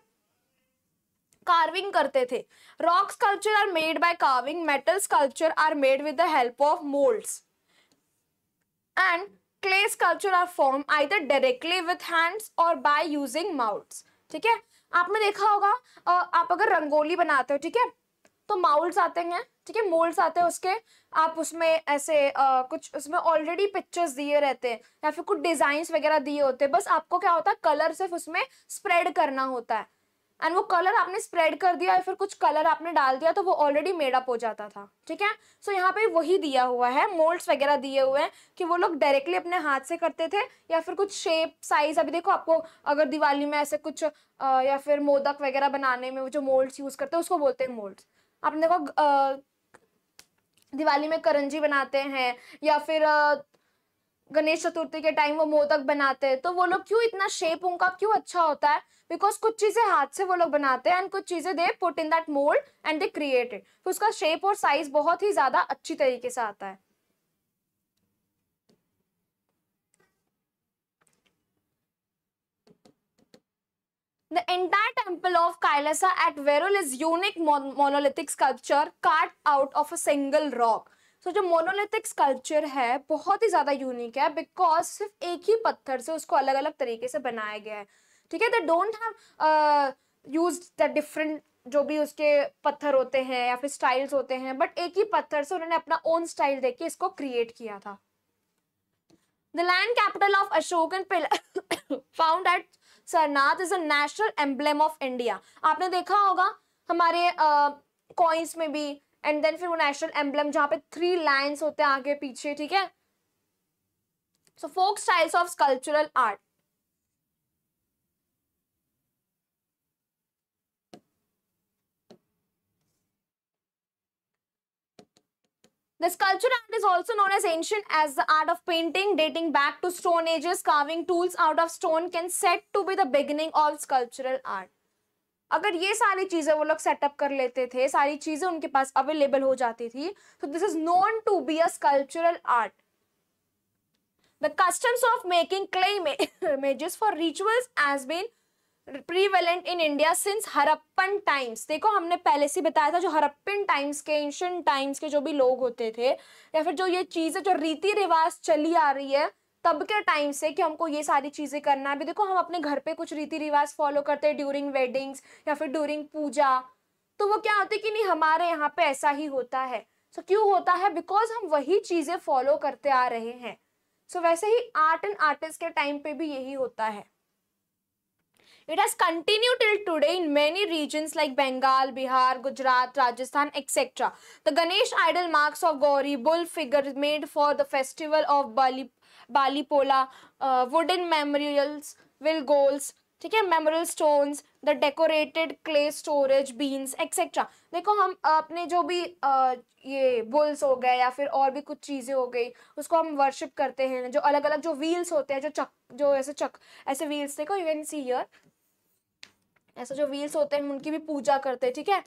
कार्विंग करते थे rock sculpture are made by carving metal sculpture are made with the help of moulds and clay sculpture are form either directly with hands और बाय यूजिंग माउल्ड्स ठीक है आपने देखा होगा आप अगर रंगोली बनाते हो ठीक है तो माउल्ड आते हैं ठीक है मोल्ड्स आते हैं उसके आप उसमें ऐसे आ, कुछ उसमें ऑलरेडी पिक्चर्स दिए रहते हैं या फिर कुछ डिजाइन वगैरह दिए होते हैं बस आपको क्या होता है कलर सिर्फ उसमें स्प्रेड करना होता है एंड वो कलर आपने स्प्रेड कर दिया या फिर कुछ कलर आपने डाल दिया तो वो ऑलरेडी मेडअप हो जाता था ठीक है सो so, यहाँ पे वही दिया हुआ है मोल्ड्स वगैरह दिए हुए हैं कि वो लोग डायरेक्टली अपने हाथ से करते थे या फिर कुछ शेप साइज अभी देखो आपको अगर दिवाली में ऐसे कुछ आ, या फिर मोदक वगैरह बनाने में वो जो मोल्ड्स यूज़ करते हैं उसको बोलते हैं मोल्ड्स आपने देखो आ, दिवाली में करंजी बनाते हैं या फिर गणेश चतुर्थी के टाइम वो मोदक बनाते हैं तो वो लोग क्यों इतना शेप उनका क्यों अच्छा होता है बिकॉज कुछ चीजें हाथ से वो लोग बनाते हैं एंड कुछ चीजें they put in that mould and they created तो उसका शेप और साइज बहुत ही ज्यादा अच्छी तरीके से आता है The entire temple of Kailasa at Verul is unique mon monolithic sculpture carved out of a single rock. So so, जो मोनोलिथिक स्कल्पचर है बहुत ही ज़्यादा यूनिक है बिकॉज सिर्फ एक ही पत्थर से उसको अलग अलग तरीके से बनाया गया है ठीक है they don't have use the different जो भी उसके पत्थर होते हैं या फिर स्टाइल्स होते हैं बट एक ही पत्थर से उन्होंने अपना ओन स्टाइल देके इसको क्रिएट किया था the lion capital of pillar found at Sarnath is a national emblem of India आपने देखा होगा हमारे कॉइन्स uh, में भी एंड देन फिर वो नेशनल एम्बलम जहाँ पे थ्री लाइन्स होते हैं आगे पीछे ठीक है so folk styles of sculptural art The sculpture art is also known as ancient as the art of painting dating back to stone ages carving tools out of stone can said to be the beginning of sculptural art अगर ये सारी चीज़ें वो लोग setup कर लेते थे सारी चीज़ें उनके पास अवेलेबल हो जाती थी तो this is known to be अल्चरल art the customs of making clay for rituals has been prevalent in India since Harappan times देखो हमने पहले से बताया था जो हरप्पन टाइम्स के एंशंट टाइम्स के जो भी लोग होते थे या फिर जो ये चीज़ें जो रीति रिवाज चली आ रही है तब के टाइम से कि हमको ये सारी चीज़ें करना है अभी देखो हम अपने घर पे कुछ रीति रिवाज फॉलो करते हैं ड्यूरिंग वेडिंग्स या फिर ड्यूरिंग पूजा तो वो क्या होती है कि नहीं हमारे यहाँ पे ऐसा ही होता है सो so, क्यों होता है बिकॉज हम वही चीज़ें फॉलो करते आ रहे हैं सो so, वैसे ही आर्ट एंड आर्टिस्ट के टाइम पे भी यही होता है it has continue till today in many region like Bengal Bihar Gujarat Rajasthan etcetera the Ganesh idol masks of Gauri bull figure made for the festival of Bali Balipola wooden memorials village gods ठीक है memorial stones the decorated clay storage bins etcetera देखो हम अपने जो भी आ, ये bulls हो गए या फिर और भी कुछ चीज़ें हो गई उसको हम वर्शिप करते हैं जो अलग अलग जो व्हील्स होते हैं जो चक जो ऐसे चक ऐसे व्हील्स देखो यू कैन सी यर ऐसे जो व्हील्स होते हैं उनकी भी पूजा करते हैं ठीक है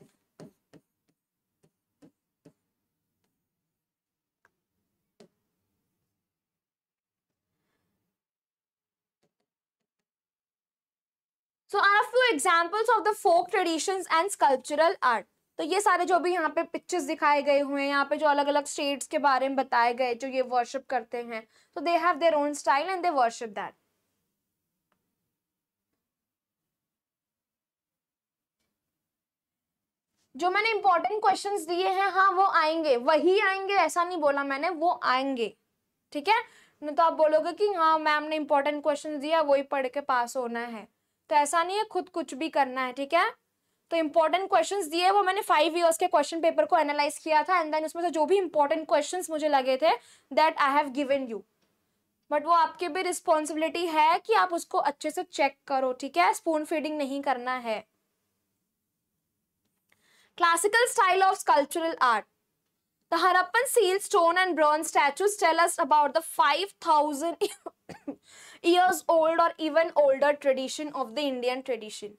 so are few examples of the folk traditions and sculptural art तो ये सारे जो भी यहाँ पे पिक्चर्स दिखाए गए हुए हैं यहाँ पे जो अलग अलग स्टेट्स के बारे में बताए गए जो ये वर्शिप करते हैं तो they have their own style and they worship that जो मैंने इंपॉर्टेंट क्वेश्चंस दिए हैं हाँ वो आएंगे वही आएंगे ऐसा नहीं बोला मैंने वो आएंगे ठीक है ना तो आप बोलोगे कि हाँ मैम ने इंपॉर्टेंट क्वेश्चंस दिया वही पढ़ के पास होना है तो ऐसा नहीं है खुद कुछ भी करना है ठीक है तो इंपॉर्टेंट क्वेश्चंस दिए वो मैंने फाइव इयर्स के क्वेश्चन पेपर को एनालाइज किया था एंड देन उसमें से जो भी इंपॉर्टेंट क्वेश्चंस मुझे लगे थे that I have given you but वो आपके भी रिस्पॉन्सिबिलिटी है कि आप उसको अच्छे से चेक करो ठीक है स्पून फीडिंग नहीं करना है classical style of cultural art the Harappan seal stone and and statues tell us about the five thousand years old or even older tradition of the Indian tradition.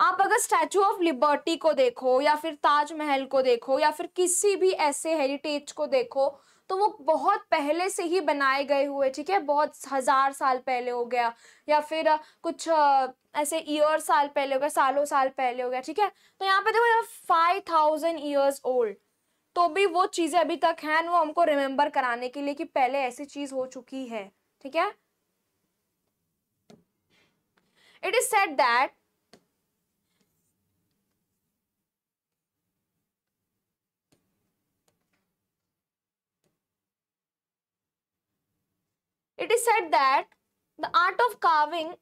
आप अगर स्टैचू ऑफ लिबर्टी को देखो या फिर ताजमहल को देखो या फिर किसी भी ऐसे हेरिटेज को देखो तो वो बहुत पहले से ही बनाए गए हुए ठीक है बहुत हज़ार साल पहले हो गया या फिर कुछ ऐसे ईयर साल पहले हो गया सालों साल पहले हो गया ठीक है तो यहाँ पे देखो यहाँ फाइव थाउजेंड ईयर्स ओल्ड तो भी वो चीज़ें अभी तक हैं वो हमको रिमेंबर कराने के लिए कि पहले ऐसी चीज़ हो चुकी है ठीक है it is said that It is said that the art of carving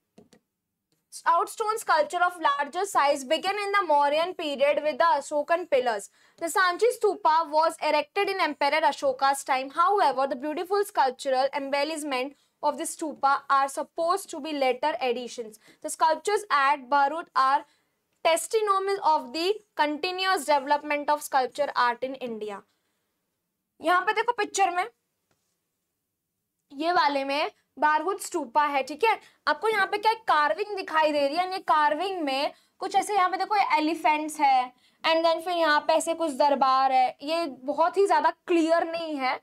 outstone sculpture of larger size began in the Mauryan period with the Ashokan pillars. The Sanchi Stupa was erected in Emperor Ashoka's time. However, the beautiful sculptural embellishment of the stupa are supposed to be later additions. The sculptures at barut are testimonial of the continuous development of sculpture art in India. yahan pe dekho picture mein ये वाले में बारहुद स्टूपा है ठीक है आपको यहाँ पे क्या कार्विंग दिखाई दे रही है ये कार्विंग में कुछ ऐसे यहाँ पे देखो एलिफेंट्स है एंड देन फिर यहाँ पे ऐसे कुछ दरबार है ये बहुत ही ज्यादा क्लियर नहीं है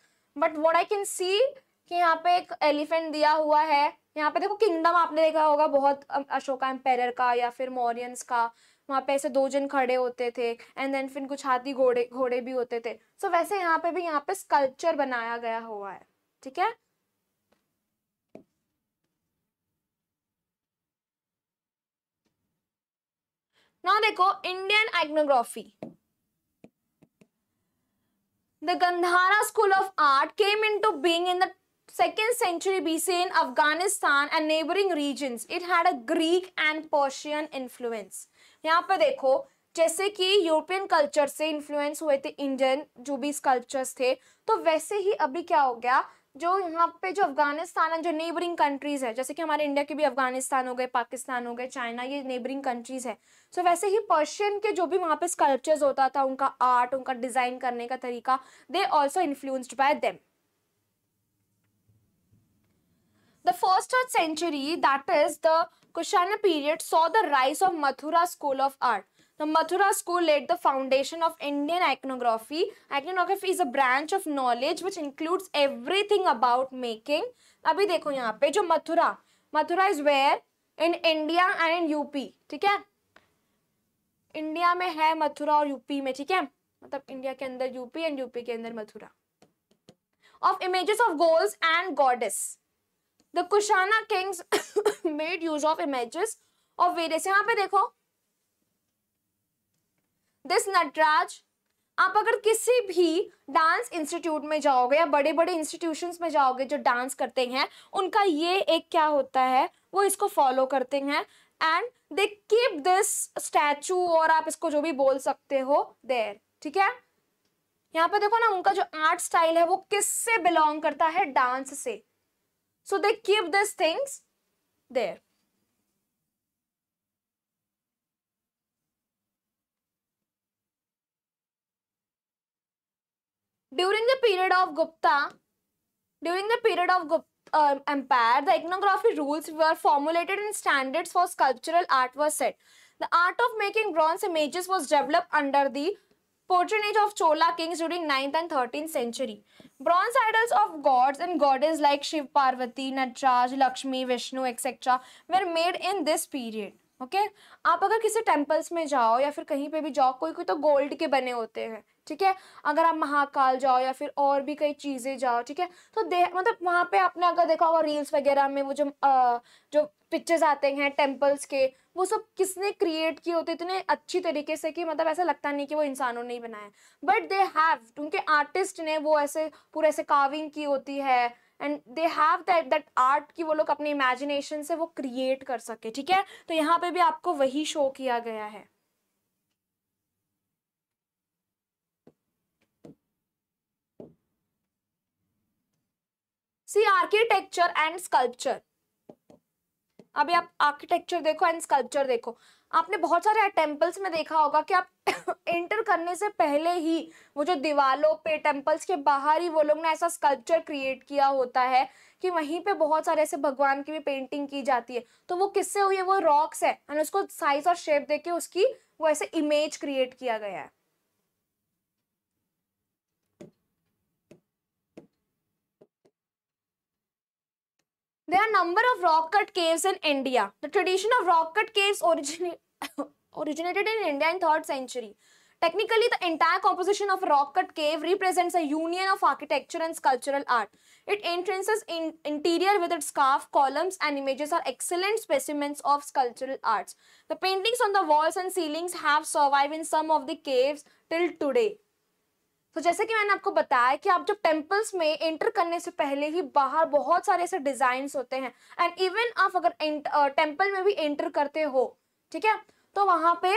but what I can see कि यहाँ पे एक एलिफेंट दिया हुआ है यहाँ पे देखो किंगडम आपने देखा होगा बहुत अशोका एम्पेर का या फिर मोरियंस का वहाँ पे ऐसे दो जन खड़े होते थे एंड देन फिर कुछ हाथी घोड़े घोड़े भी होते थे सो so, वैसे यहाँ पे भी यहाँ पे स्कल्पचर बनाया गया हुआ है ठीक है ना देखो Indian iconography Gandhara school of art came into being in the second century BC in Afghanistan and neighboring regions. It had a Greek and Persian influence. यहाँ पर देखो जैसे कि यूरोपियन कल्चर से इन्फ्लुएंस हुए थे इंडियन जो भी कल्चर्स थे तो वैसे ही अभी क्या हो गया जो यहाँ पे जो अफगानिस्तान है जो नेबरिंग कंट्रीज है जैसे कि हमारे इंडिया के भी अफगानिस्तान हो गए पाकिस्तान हो गए चाइना ये नेबरिंग कंट्रीज है सो so, वैसे ही पर्शियन के जो भी वहाँ पे स्कल्पचर्स होता था उनका आर्ट उनका डिज़ाइन करने का तरीका they also influenced by them The first third century, that is the kushan period, saw the rise of Mathura school of art. The Mathura school laid the foundation of Indian iconography. Iconography is a branch of knowledge which includes everything about making. abhi dekho yahan pe jo mathura mathura is where in india and in up theek hai India में है मथुरा और UP में ठीक है मतलब India के अंदर UP and UP के अंदर Mathura of images of gods and goddess the Kushana kings made use of images of various यहाँ पे देखो दिस नटराज आप अगर किसी भी डांस इंस्टीट्यूट में जाओगे या बड़े बड़े इंस्टीट्यूशंस में जाओगे जो डांस करते हैं उनका ये एक क्या होता है वो इसको फॉलो करते हैं and they keep this statue और आप इसको जो भी बोल सकते हो देर ठीक है यहाँ पे देखो ना उनका जो आर्ट स्टाइल है वो किससे बिलोंग करता है डांस से So they keep these things there. During the period of Gupta, during the period of Gupta, um, empire, the iconography rules were formulated and standards for sculptural art were set. The art of making bronze images was developed under the patronage of Chola kings during 9th and 13th century. Bronze idols of gods and goddesses like Shiv, Parvati, Natraj, Lakshmi, Vishnu, etc. were made in this period. Okay okay? आप अगर किसी temples में जाओ या फिर कहीं पे भी जाओ कोई कोई तो गोल्ड के बने होते हैं ठीक है अगर आप महाकाल जाओ या फिर और भी कई चीज़ें जाओ ठीक है तो दे मतलब वहाँ पे आपने अगर देखा होगा रील्स वगैरह में वो जो आ, जो पिक्चर्स आते हैं टेम्पल्स के वो सब किसने क्रिएट किए होते इतने अच्छी तरीके से कि मतलब ऐसा लगता नहीं कि वो इंसानों ने ही बनाए बट दे हैव उनके आर्टिस्ट ने वो ऐसे पूरे ऐसे कार्विंग की होती है and they have that that art की वो लोग अपने इमेजिनेशन से वो क्रिएट कर सके ठीक है तो यहाँ पे भी आपको वही शो किया गया है सी आर्किटेक्चर एंड स्कल्पचर अभी आप आर्किटेक्चर देखो एंड स्कल्पचर देखो आपने बहुत सारे टेम्पल्स में देखा होगा कि आप एंटर करने से पहले ही वो जो दीवालों पे टेम्पल्स के बाहर ही वो लोग ने ऐसा स्कल्पचर क्रिएट किया होता है कि वहीं पे बहुत सारे ऐसे भगवान की भी पेंटिंग की जाती है तो वो किससे हुई है वो रॉक्स है एंड उसको साइज और शेप देके उसकी वो ऐसे इमेज क्रिएट किया गया है There are number of rock cut caves in India. The tradition of rock cut caves origina originated in India in 3rd century. Technically, the entire composition of a rock cut cave represents a union of architecture and sculptural art. It entrances in interior with its carved columns and images are excellent specimens of sculptural arts. The paintings on the walls and ceilings have survived in some of the caves till today. तो जैसे कि मैंने आपको बताया कि आप जो temples में एंटर करने से पहले ही बाहर बहुत सारे ऐसे डिजाइन होते हैं एंड इवन आप अगर टेम्पल में भी एंटर करते हो ठीक है तो वहां पे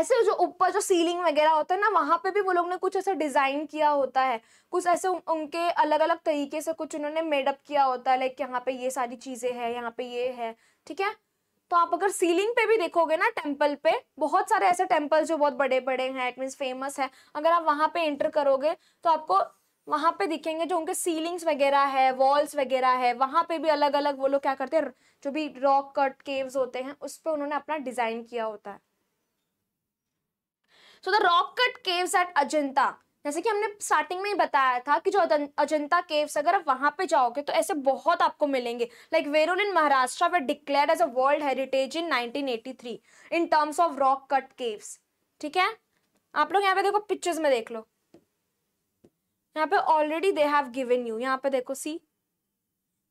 ऐसे जो ऊपर जो सीलिंग वगैरह होता है ना वहां पे भी वो लोग ने कुछ ऐसा डिज़ाइन किया होता है कुछ ऐसे उनके अलग अलग तरीके से कुछ उन्होंने मेडअप किया होता है लाइक यहाँ पे ये सारी चीज़ें हैं यहाँ पे ये है ठीक है तो आप अगर सीलिंग पे भी देखोगे ना टेम्पल पे बहुत सारे ऐसे टेम्पल जो बहुत बड़े बड़े हैं इट मीन फेमस है अगर आप वहां पे एंटर करोगे तो आपको वहां पे दिखेंगे जो उनके सीलिंग्स वगैरह है वॉल्स वगैरह है वहां पे भी अलग अलग वो लोग क्या करते हैं जो भी रॉक कट केव्स होते हैं उस पर उन्होंने अपना डिजाइन किया होता है so the rock cut caves at Ajanta जैसे कि हमने स्टार्टिंग में ही बताया था कि जो अजंता केव्स अगर आप वहाँ पे जाओगे तो ऐसे बहुत आपको मिलेंगे लाइक वेरुल इन महाराष्ट्र वे declare as a world heritage in 1983 in terms of rock cut caves ठीक है आप लोग यहाँ पे देखो पिक्चर्स में देख लो यहाँ पे already they have given you यहाँ पे देखो सी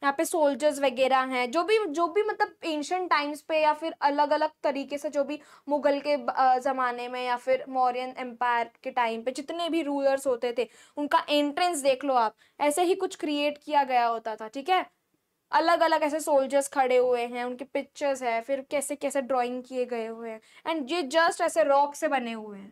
यहाँ पे सोल्जर्स वगैरह हैं जो भी जो भी मतलब एंशंट टाइम्स पे या फिर अलग अलग तरीके से जो भी मुगल के ज़माने में या फिर मौर्यन एम्पायर के टाइम पे जितने भी रूलर्स होते थे उनका एंट्रेंस देख लो आप ऐसे ही कुछ क्रिएट किया गया होता था ठीक है अलग अलग ऐसे सोल्जर्स खड़े हुए हैं उनके पिक्चर्स है फिर कैसे कैसे ड्रॉइंग किए गए हुए हैं एंड ये जस्ट ऐसे रॉक से बने हुए हैं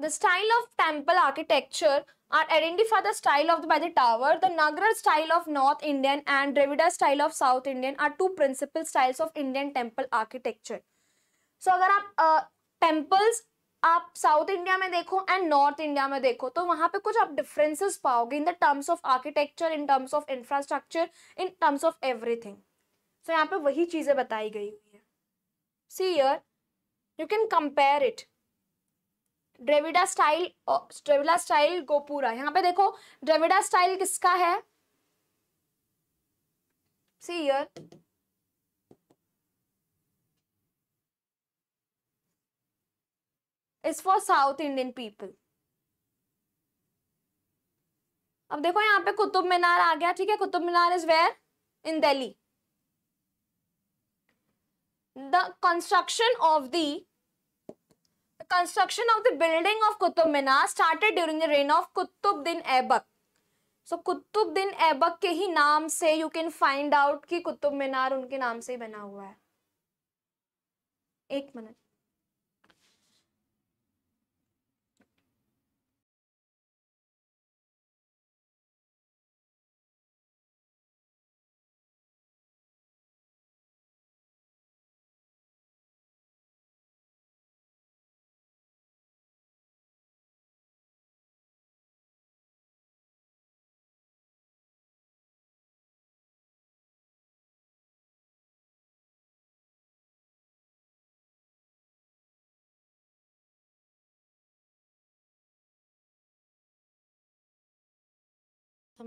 The style of temple architecture are identified the style of the, by the tower. The nagar style of North Indian and Dravida style of South Indian are two principal styles of Indian temple architecture. So agar aap uh, temples आप south India में देखो and north India में देखो तो वहाँ पे कुछ आप डिफरेंसेस पाओगे in the terms of architecture in terms of infrastructure in terms of everything so यहाँ पे वही चीज़ें बताई गई हुई है see here you can compare it Dravida style Dravida style gopura यहाँ पे देखो ड्रेविडा स्टाइल किसका है see here is for south Indian people अब देखो यहाँ पे कुतुब मीनार आ गया ठीक है Qutub Minar is where in Delhi the construction of the construction of the building of Qutub Minar started during the reign of Qutbuddin Aibak. So so, Qutbuddin Aibak के ही नाम से you can find out कि Qutub Minar उनके नाम से ही बना हुआ है एक मिनट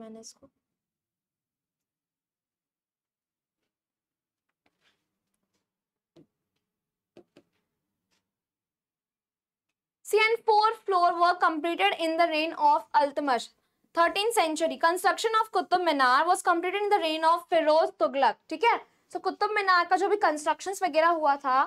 मैंने इसको and four floor were completed in the reign of Altamash thirteen century construction of Qutub Minar was completed in the reign of Firoz Tughlaq ठीक है सो कुतुब मीनार का जो भी कंस्ट्रक्शन वगैरह हुआ था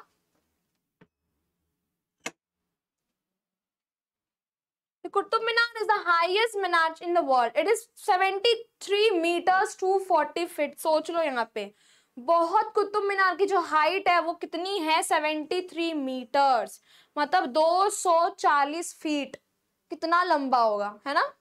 Qutub Minar is the highest minar in the world it is 73 meters 240 feet सोच लो यहाँ पे बहुत कुतुब मीनार की जो हाइट है वो कितनी है 73 मीटर्स मतलब 240 फीट कितना लंबा होगा है ना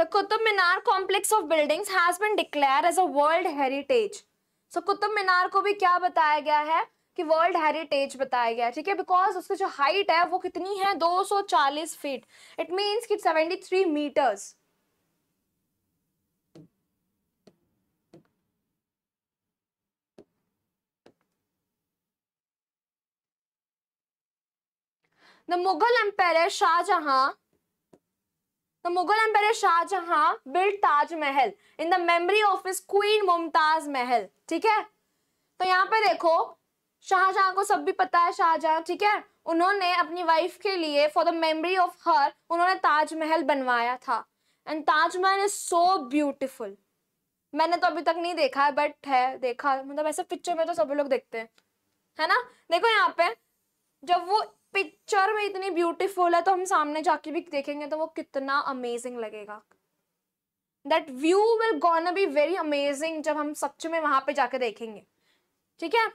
The Qutub Minar complex of buildings has been declared as a world heritage. So Qutub Minar को भी क्या बताया गया है कि world heritage बताया गया है ठीक है because उसकी जो height है वो कितनी है 240 feet it means कि 73 meters The Mughal Emperor Shah Jahan The Mughal Emperor Shahjahan build built Taj Mahal in the memory of his queen Mumtaz ठीक है तो यहाँ पे देखो शाहजहां को सब भी पता है शाहजहां ठीक है उन्होंने अपनी वाइफ के लिए for the memory of her उन्होंने ताजमहल बनवाया था and Taj Mahal is so beautiful मैंने तो अभी तक नहीं देखा है बट है देखा मतलब ऐसे पिक्चर में तो सभी लोग देखते हैं है ना देखो यहाँ पे जब वो पिक्चर में इतनी ब्यूटीफुल है तो हम सामने जाके भी देखेंगे तो वो कितना अमेजिंग लगेगा that view will gonna be very amazing जब हम सच में वहां पे जाके देखेंगे ठीक है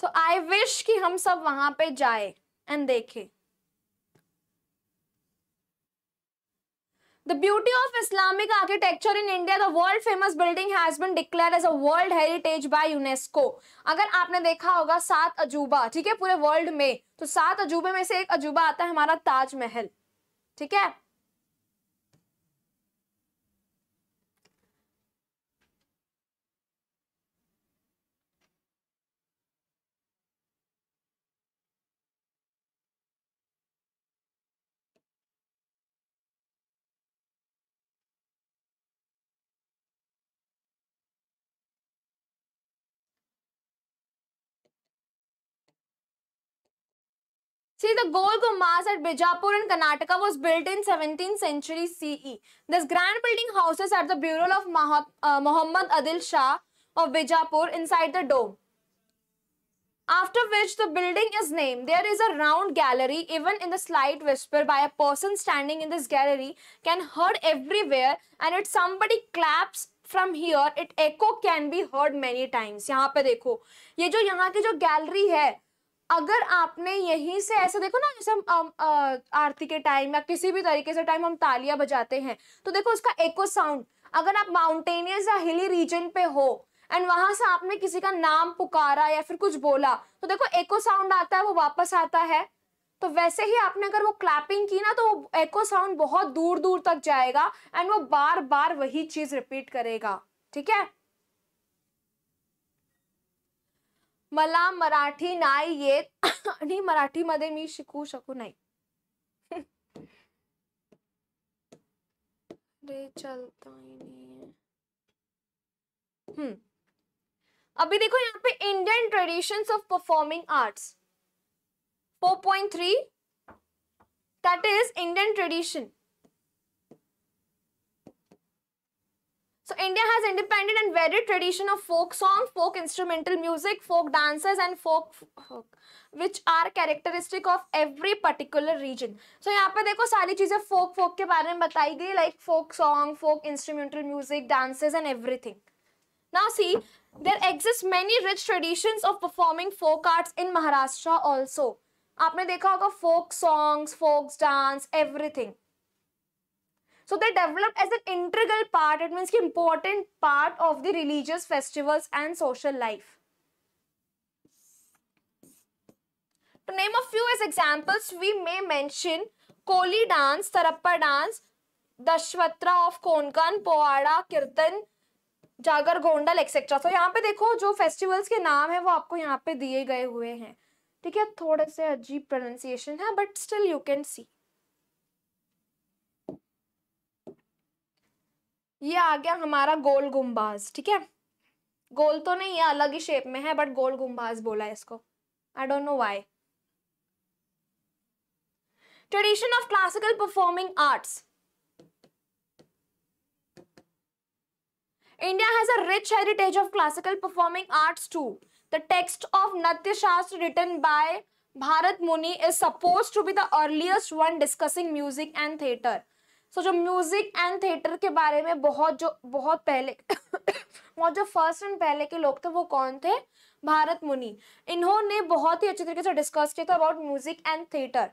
सो आई विश कि हम सब वहां पे जाए एंड देखें The beauty of Islamic architecture in India, the world famous building has been declared as a world heritage by UNESCO. अगर आपने देखा होगा सात अजूबा ठीक है पूरे वर्ल्ड में तो सात अजूबे में से एक अजूबा आता है हमारा ताजमहल ठीक है See, the Golgum Mas at Bijapur in Karnataka was built in 17th century CE. This grand building houses at the burial of Mahat, uh, Muhammad Adil Shah of Bijapur inside the dome. After which the building is named, there is a round gallery even in the slight whisper by a person standing in this gallery can heard everywhere and if somebody claps from here, it echo can be heard many times. यहाँ पे देखो ये जो यहाँ की जो gallery है अगर आपने यहीं से ऐसे देखो ना जैसे हम आरती के टाइम या किसी भी तरीके से टाइम हम तालियां बजाते हैं तो देखो उसका एको साउंड अगर आप माउंटेनियस या हिली रीजन पे हो एंड वहां से आपने किसी का नाम पुकारा या फिर कुछ बोला तो देखो एको साउंड आता है वो वापस आता है तो वैसे ही आपने अगर वो क्लैपिंग की ना तो एको साउंड बहुत दूर दूर तक जाएगा एंड वो बार बार वही चीज रिपीट करेगा ठीक है मला मराठी नाही येत आणि मध्ये मी शिकू शकू नाही नहीं हम्म अभी देखो यहाँ पे Indian traditions of performing arts 4.3 that is Indian tradition So India has independent and varied tradition of folk song, folk instrumental music, folk dances and folk, folk which are characteristic of every particular region. So यहाँ पे देखो सारी folk folk के बारे में like folk song, folk instrumental music, dances and everything. Now see, there exist many rich traditions of performing folk arts in Maharashtra also. You have seen folk songs, folk dance, everything. so they developed as an integral part it means ki important part of the religious festivals and social life to name a few as examples we may mention koli dance tarappa dance दशवत्रा of konkan poada kirtan जागर Gondal etcetera तो यहाँ पे देखो जो festivals के नाम है वो आपको यहाँ पे दिए गए हुए हैं ठीक है थोड़े से अजीब प्रोनाउंसिएशन है but still you can see ये आ गया हमारा गोल गुम्बाज ठीक है गोल तो नहीं है अलग ही शेप में है बट गोल गुम्बाज बोला है इसको I don't know why tradition of classical performing arts India has a rich heritage of classical performing arts to the text of Nritya Shastra written by Bharat Muni is suppose to be the earliest one discussing music and theatre so so, जो music and theatre के बारे में बहुत जो बहुत पहले बहुत जो फर्स्ट एंड पहले के लोग थे वो कौन थे भारत मुनि इन्होंने बहुत ही अच्छे तरीके से डिस्कस किया था about music and theatre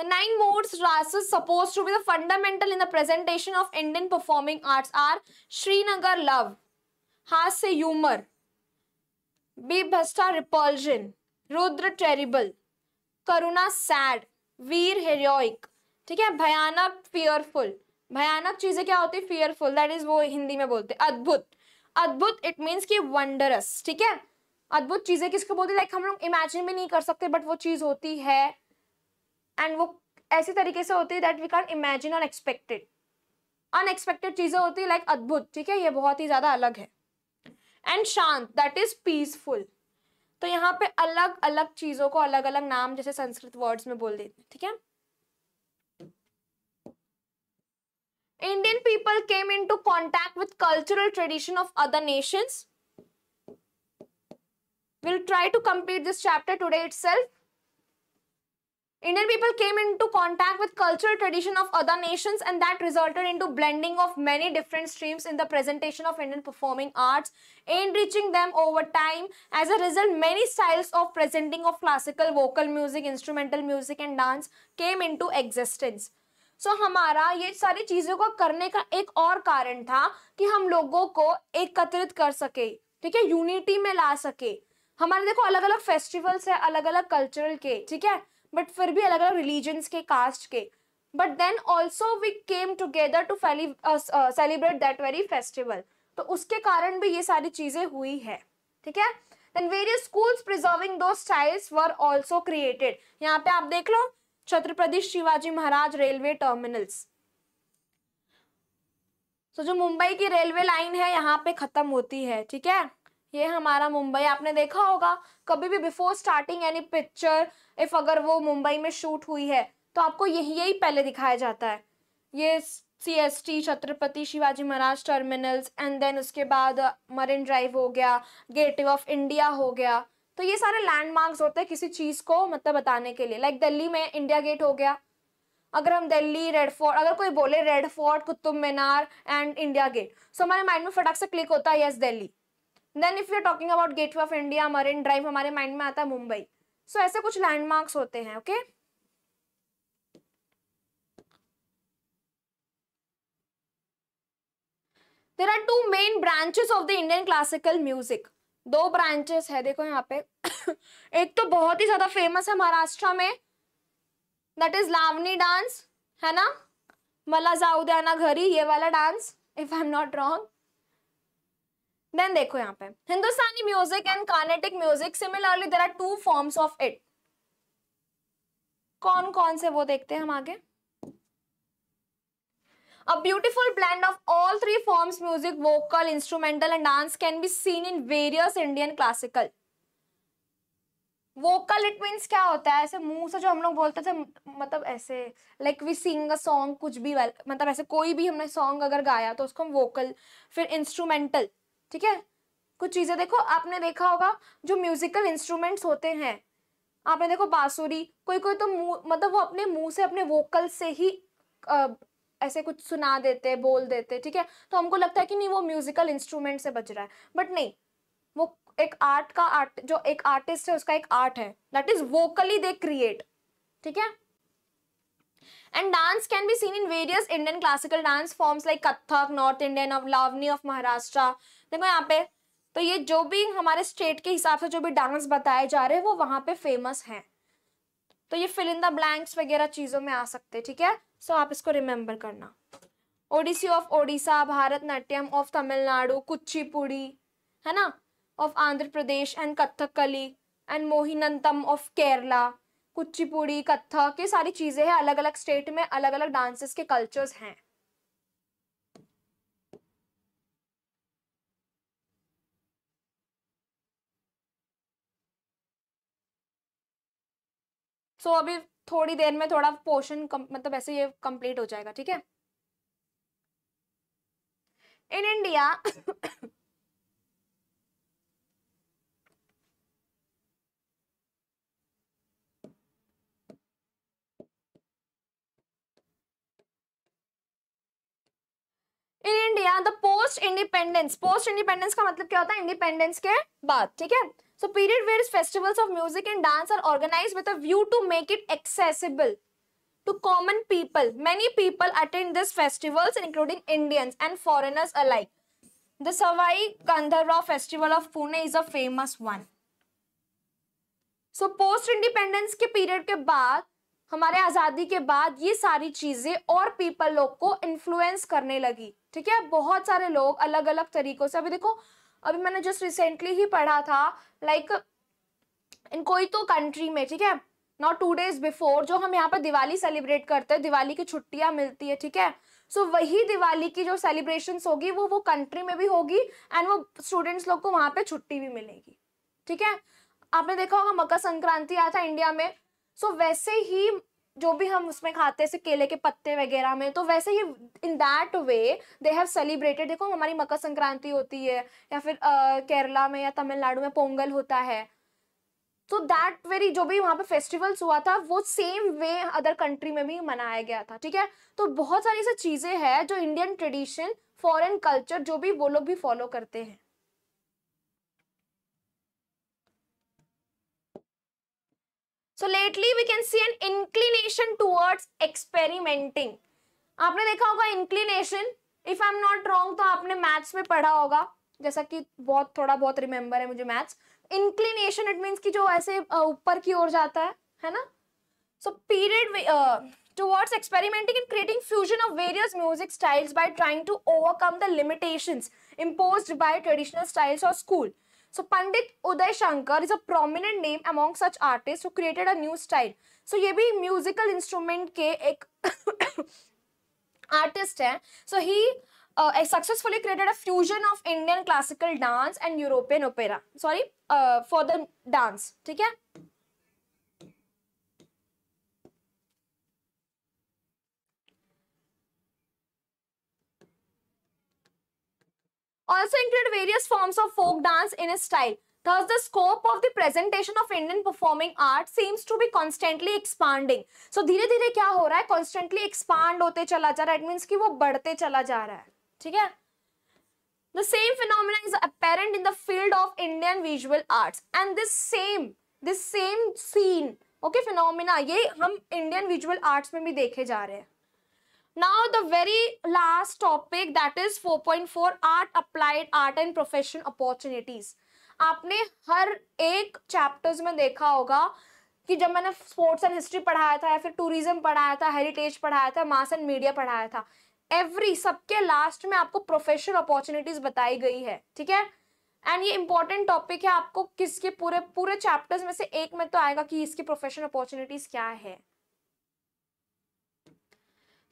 The nine modes rasas supposed to be the fundamental in the presentation of Indian performing arts are Srinagar love, हास्य humor, Bibhasta repulsion, Rudra terrible, Karuna sad, Veer heroic ठीक है भयानक fearful भयानक चीजें क्या होती है fearful that is वो हिंदी में बोलते अद्भुत अद्भुत इट मीन्स की वंडरस ठीक है अद्भुत चीजें किसको बोलते लाइक हम लोग इमेजिन भी नहीं कर सकते बट वो चीज होती है एंड वो ऐसे तरीके से होती है that we can imagine unexpected unexpected चीजें होती है लाइक अद्भुत ठीक है ये बहुत ही ज्यादा अलग है एंड शांत दैट इज पीसफुल तो यहाँ पे अलग अलग चीजों को अलग अलग नाम जैसे संस्कृत वर्ड्स में बोल देते ठीक है Indian people came into contact with cultural tradition of other nations will try to complete this chapter today itself Indian people came into contact with cultural tradition of other nations and that resulted into blending of many different streams in the presentation of Indian performing arts, enriching them over time. As a result, many styles of presenting of classical vocal music, instrumental music and dance came into existence. so, हमारा ये सारी चीज़ों को करने का एक और कारण था कि हम लोगों को एकत्रित कर सके ठीक है यूनिटी में ला सके हमारे देखो अलग अलग फेस्टिवल्स है अलग अलग के ठीक है बट फिर भी अलग अलग रिलीजन्स के कास्ट के but then also we came together to celebrate that very festival तो उसके कारण भी ये सारी चीज़ें हुई है ठीक है then various schools preserving those styles were also created यहाँ पे आप देख लो छत्रपति शिवाजी महाराज रेलवे टर्मिनल्स तो so, जो मुंबई की रेलवे लाइन है यहाँ पे खत्म होती है ठीक है ये हमारा मुंबई आपने देखा होगा कभी भी before starting any picture if अगर वो मुंबई में शूट हुई है तो आपको यही यही पहले दिखाया जाता है ये C S T Chhatrapati Shivaji Maharaj terminals and then उसके बाद मरीन uh, ड्राइव हो गया गेट ऑफ इंडिया हो गया तो ये सारे लैंडमार्क्स होते हैं किसी चीज़ को मतलब बताने के लिए लाइक like दिल्ली में इंडिया गेट हो गया अगर हम दिल्ली रेड फोर्ट अगर कोई बोले red fort Qutub Minar and India gate so हमारे माइंड में फटाक से क्लिक होता है yes Delhi then if you talking about gate of India marine drive हमारे माइंड में आता है मुंबई सो so, ऐसे कुछ लैंडमार्क्स होते हैं okay okay? There are two main branches of the Indian classical music. दो branches है देखो यहाँ पे एक तो बहुत ही ज्यादा famous है महाराष्ट्र में That is लावनी dance, है ना मला जाऊ द्या घरी ये वाला dance, if I'm not wrong. Then देखो यहाँ पे Hindustani music and Carnatic music similarly there are two forms of it कौन कौन से वो देखते हैं हम आगे A beautiful blend of all three forms music, vocal, instrumental and dance can be seen in various Indian classical. vocal it means क्या होता है ऐसे मुंह से जो हम लोग बोलते थे मतलब ऐसे like we sing a song कुछ भी मतलब ऐसे कोई भी हमने song अगर गाया तो उसको हम वोकल फिर इंस्ट्रूमेंटल ठीक है कुछ चीज़ें देखो आपने देखा होगा जो म्यूजिकल इंस्ट्रूमेंट्स होते हैं आपने देखो बांसुरी कोई कोई तो मुंह मतलब वो अपने मुंह से अपने वोकल से ही आ, ऐसे कुछ सुना देते बोल देते ठीक है तो हमको लगता है कि नहीं वो म्यूजिकल इंस्ट्रूमेंट से बज रहा है बट नहीं वो एक आर्ट का आर्ट जो एक आर्टिस्ट है उसका एक आर्ट है that is vocally they create ठीक है and dance can be seen in various Indian classical dance forms like Kathak, North Indian, of Lavani of Maharashtra. देखो यहाँ पे तो ये जो भी हमारे स्टेट के हिसाब से जो भी डांस बताए जा रहे हैं वो वहाँ पे फेमस हैं तो ये फिल इन द ब्लैंक्स वगैरह चीज़ों में आ सकते हैं ठीक है सो so, आप इसको रिमेम्बर करना ओडिसी ऑफ ओडिशा भारत नाट्यम ऑफ तमिलनाडु कुचिपुड़ी है ना of Andhra Pradesh and Kathakali and Mohiniattam of Kerala Kuchipudi Kathak ये सारी चीजें हैं अलग अलग स्टेट में अलग अलग डांसेस के कल्चर्स हैं सो so, अभी थोड़ी देर में थोड़ा पोर्शन मतलब ऐसे ये कंप्लीट हो जाएगा ठीक है in India in India the post independence post independence का मतलब क्या होता है इंडिपेंडेंस के बाद ठीक है so period where festivals of music and dance are organise with a view to make it accessible to common people many people attend these festivals including indians and foreigners alike the savai gandharva festival of pune is a famous one so post independence के period के बाद हमारे आज़ादी के बाद ये सारी चीज़ें और पीपल लोग को इन्फ्लुएंस करने लगी ठीक है बहुत सारे लोग अलग अलग तरीक़ों से अभी देखो अभी मैंने जस्ट रिसेंटली ही पढ़ा था लाइक इन कोई तो कंट्री में ठीक है नॉट टू डेज बिफोर जो हम यहाँ पर दिवाली सेलिब्रेट करते हैं दिवाली की छुट्टियाँ मिलती है ठीक है सो so, वही दिवाली की जो सेलिब्रेशन होगी वो वो कंट्री में भी होगी एंड वो स्टूडेंट्स लोग को वहाँ पे छुट्टी भी मिलेगी ठीक है आपने देखा होगा मकर संक्रांति आया था इंडिया में सो so, वैसे ही जो भी हम उसमें खाते हैं केले के पत्ते वगैरह में तो वैसे ही in that way they have celebrated देखो हमारी मकर संक्रांति होती है या फिर uh, केरला में या तमिलनाडु में पोंगल होता है तो दैट वेरी जो भी वहाँ पे फेस्टिवल्स हुआ था वो सेम वे अदर कंट्री में भी मनाया गया था ठीक है तो बहुत सारी ऐसी चीज़ें हैं जो इंडियन ट्रेडिशन फॉरेन कल्चर जो भी वो लोग भी फॉलो करते हैं so lately we can see an inclination towards experimenting आपने देखा होगा inclination if I am not wrong तो आपने मैथ्स में पढ़ा होगा जैसा कि बहुत थोड़ा बहुत रिमेम्बर है मुझे मैथ्स इंक्लिनेशन इट मीन्स कि जो ऐसे ऊपर की ओर जाता है है ना so period towards experimenting in creating fusion of various music styles by trying to overcome the limitation impose by traditional styles of school So Pandit Uday Shankar is a prominent name among such artists who created a new style. So ये भी musical instrument के एक artist है. So he uh, successfully created a fusion of Indian classical dance and European opera. Sorry, uh, for the dance. ठीक है? also include various forms of folk dance in his style. Thus, the scope of the presentation of Indian performing art seems to be constantly expanding. So, धीरे धीरे क्या हो Constantly expand It means कि वो बढ़ते चला The same phenomena is apparent in the field of Indian visual arts. And this same, this same scene, okay, phenomena, ये हम Indian visual arts में भी देखे जा now the very last topic that is 4.4 art applied art and profession opportunities आपने हर एक chapters में देखा होगा कि जब मैंने स्पोर्ट्स एंड हिस्ट्री पढ़ाया था या फिर टूरिज्म पढ़ाया था हेरिटेज पढ़ाया था मास एंड मीडिया पढ़ाया था एवरी सबके लास्ट में आपको प्रोफेशनल अपॉर्चुनिटीज बताई गई है ठीक है एंड ये इंपॉर्टेंट टॉपिक है आपको किसके पूरे पूरे चैप्टर्स में से एक में तो आएगा कि इसकी प्रोफेशनल अपॉर्चुनिटीज क्या है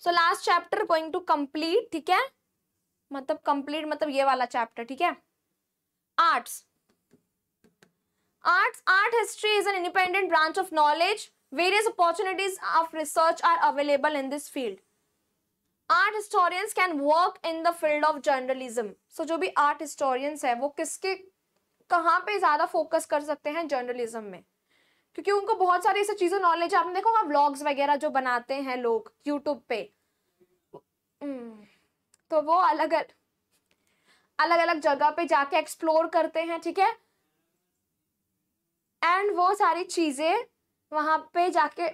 so last chapter going to complete ठीक है मतलब कंप्लीट मतलब ये वाला चैप्टर ठीक है arts arts art history is an independent branch of knowledge various opportunities of research are available in this field art historians can work in the field of journalism so जो भी art historians है वो किसके कहाँ पे ज्यादा focus कर सकते हैं जर्नलिज्म में क्योंकि उनको बहुत सारी ऐसी चीज़ें नॉलेज है आपने देखो होगा व्लॉग्स वगैरह जो बनाते हैं लोग यूट्यूब पे हम्म, तो वो अलग अलग अलग जगह पे जाके एक्सप्लोर करते हैं ठीक है एंड वो सारी चीज़ें वहां पे जाके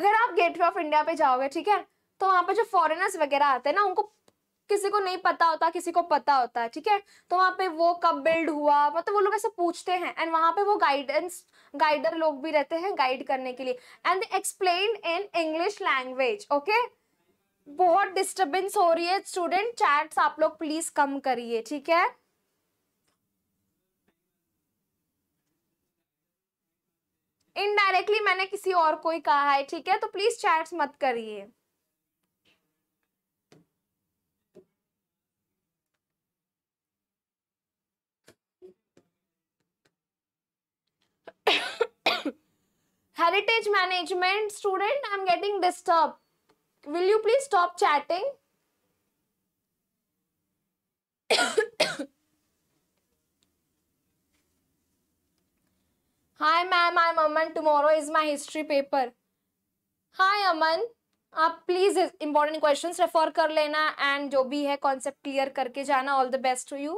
अगर आप गेटवे ऑफ इंडिया पे जाओगे ठीक है तो वहां पे जो फॉरेनर्स वगैरह आते हैं ना उनको किसी को नहीं पता होता किसी को पता होता है ठीक है तो वहाँ पे वो कब बिल्ड हुआ मतलब वो लोग ऐसे पूछते हैं एंड वहाँ पे वो गाइडेंस गाइडर लोग भी रहते हैं गाइड करने के लिए and explain in English language okay बहुत डिस्टर्बेंस हो रही है स्टूडेंट चैट्स आप लोग प्लीज कम करिए ठीक है इनडायरेक्टली मैंने किसी और को ही कहा है ठीक है तो प्लीज चैट्स मत करिए heritage management student i'm getting disturbed will you please stop chatting hi ma'am i'm aman tomorrow is my history paper hi aman आप प्लीज़ इंपॉर्टेंट क्वेश्चंस रेफर कर लेना एंड जो भी है कॉन्सेप्ट क्लियर करके जाना all the best to you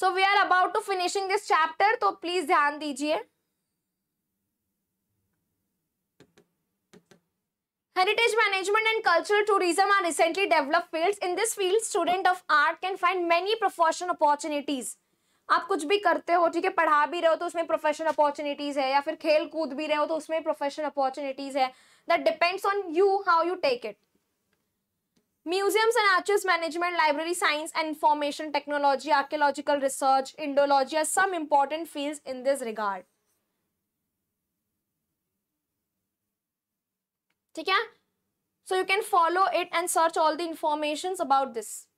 so we are about to finishing this chapter तो please ध्यान दीजिए heritage management and cultural tourism are recently developed fields in this field student of art can find many professional opportunities आप कुछ भी करते हो ठीक है पढ़ा भी रहे हो तो उसमें प्रोफेशनल अपॉर्चुनिटीज है या फिर खेल कूद भी रहे हो तो उसमें प्रोफेशनल अपॉर्चुनिटीज है that depends on you how you take it Museums and Archives Management, Library Science and Information Technology, Archaeological Research, Indology are some important fields in this regard. so you can follow it and search all the informations about this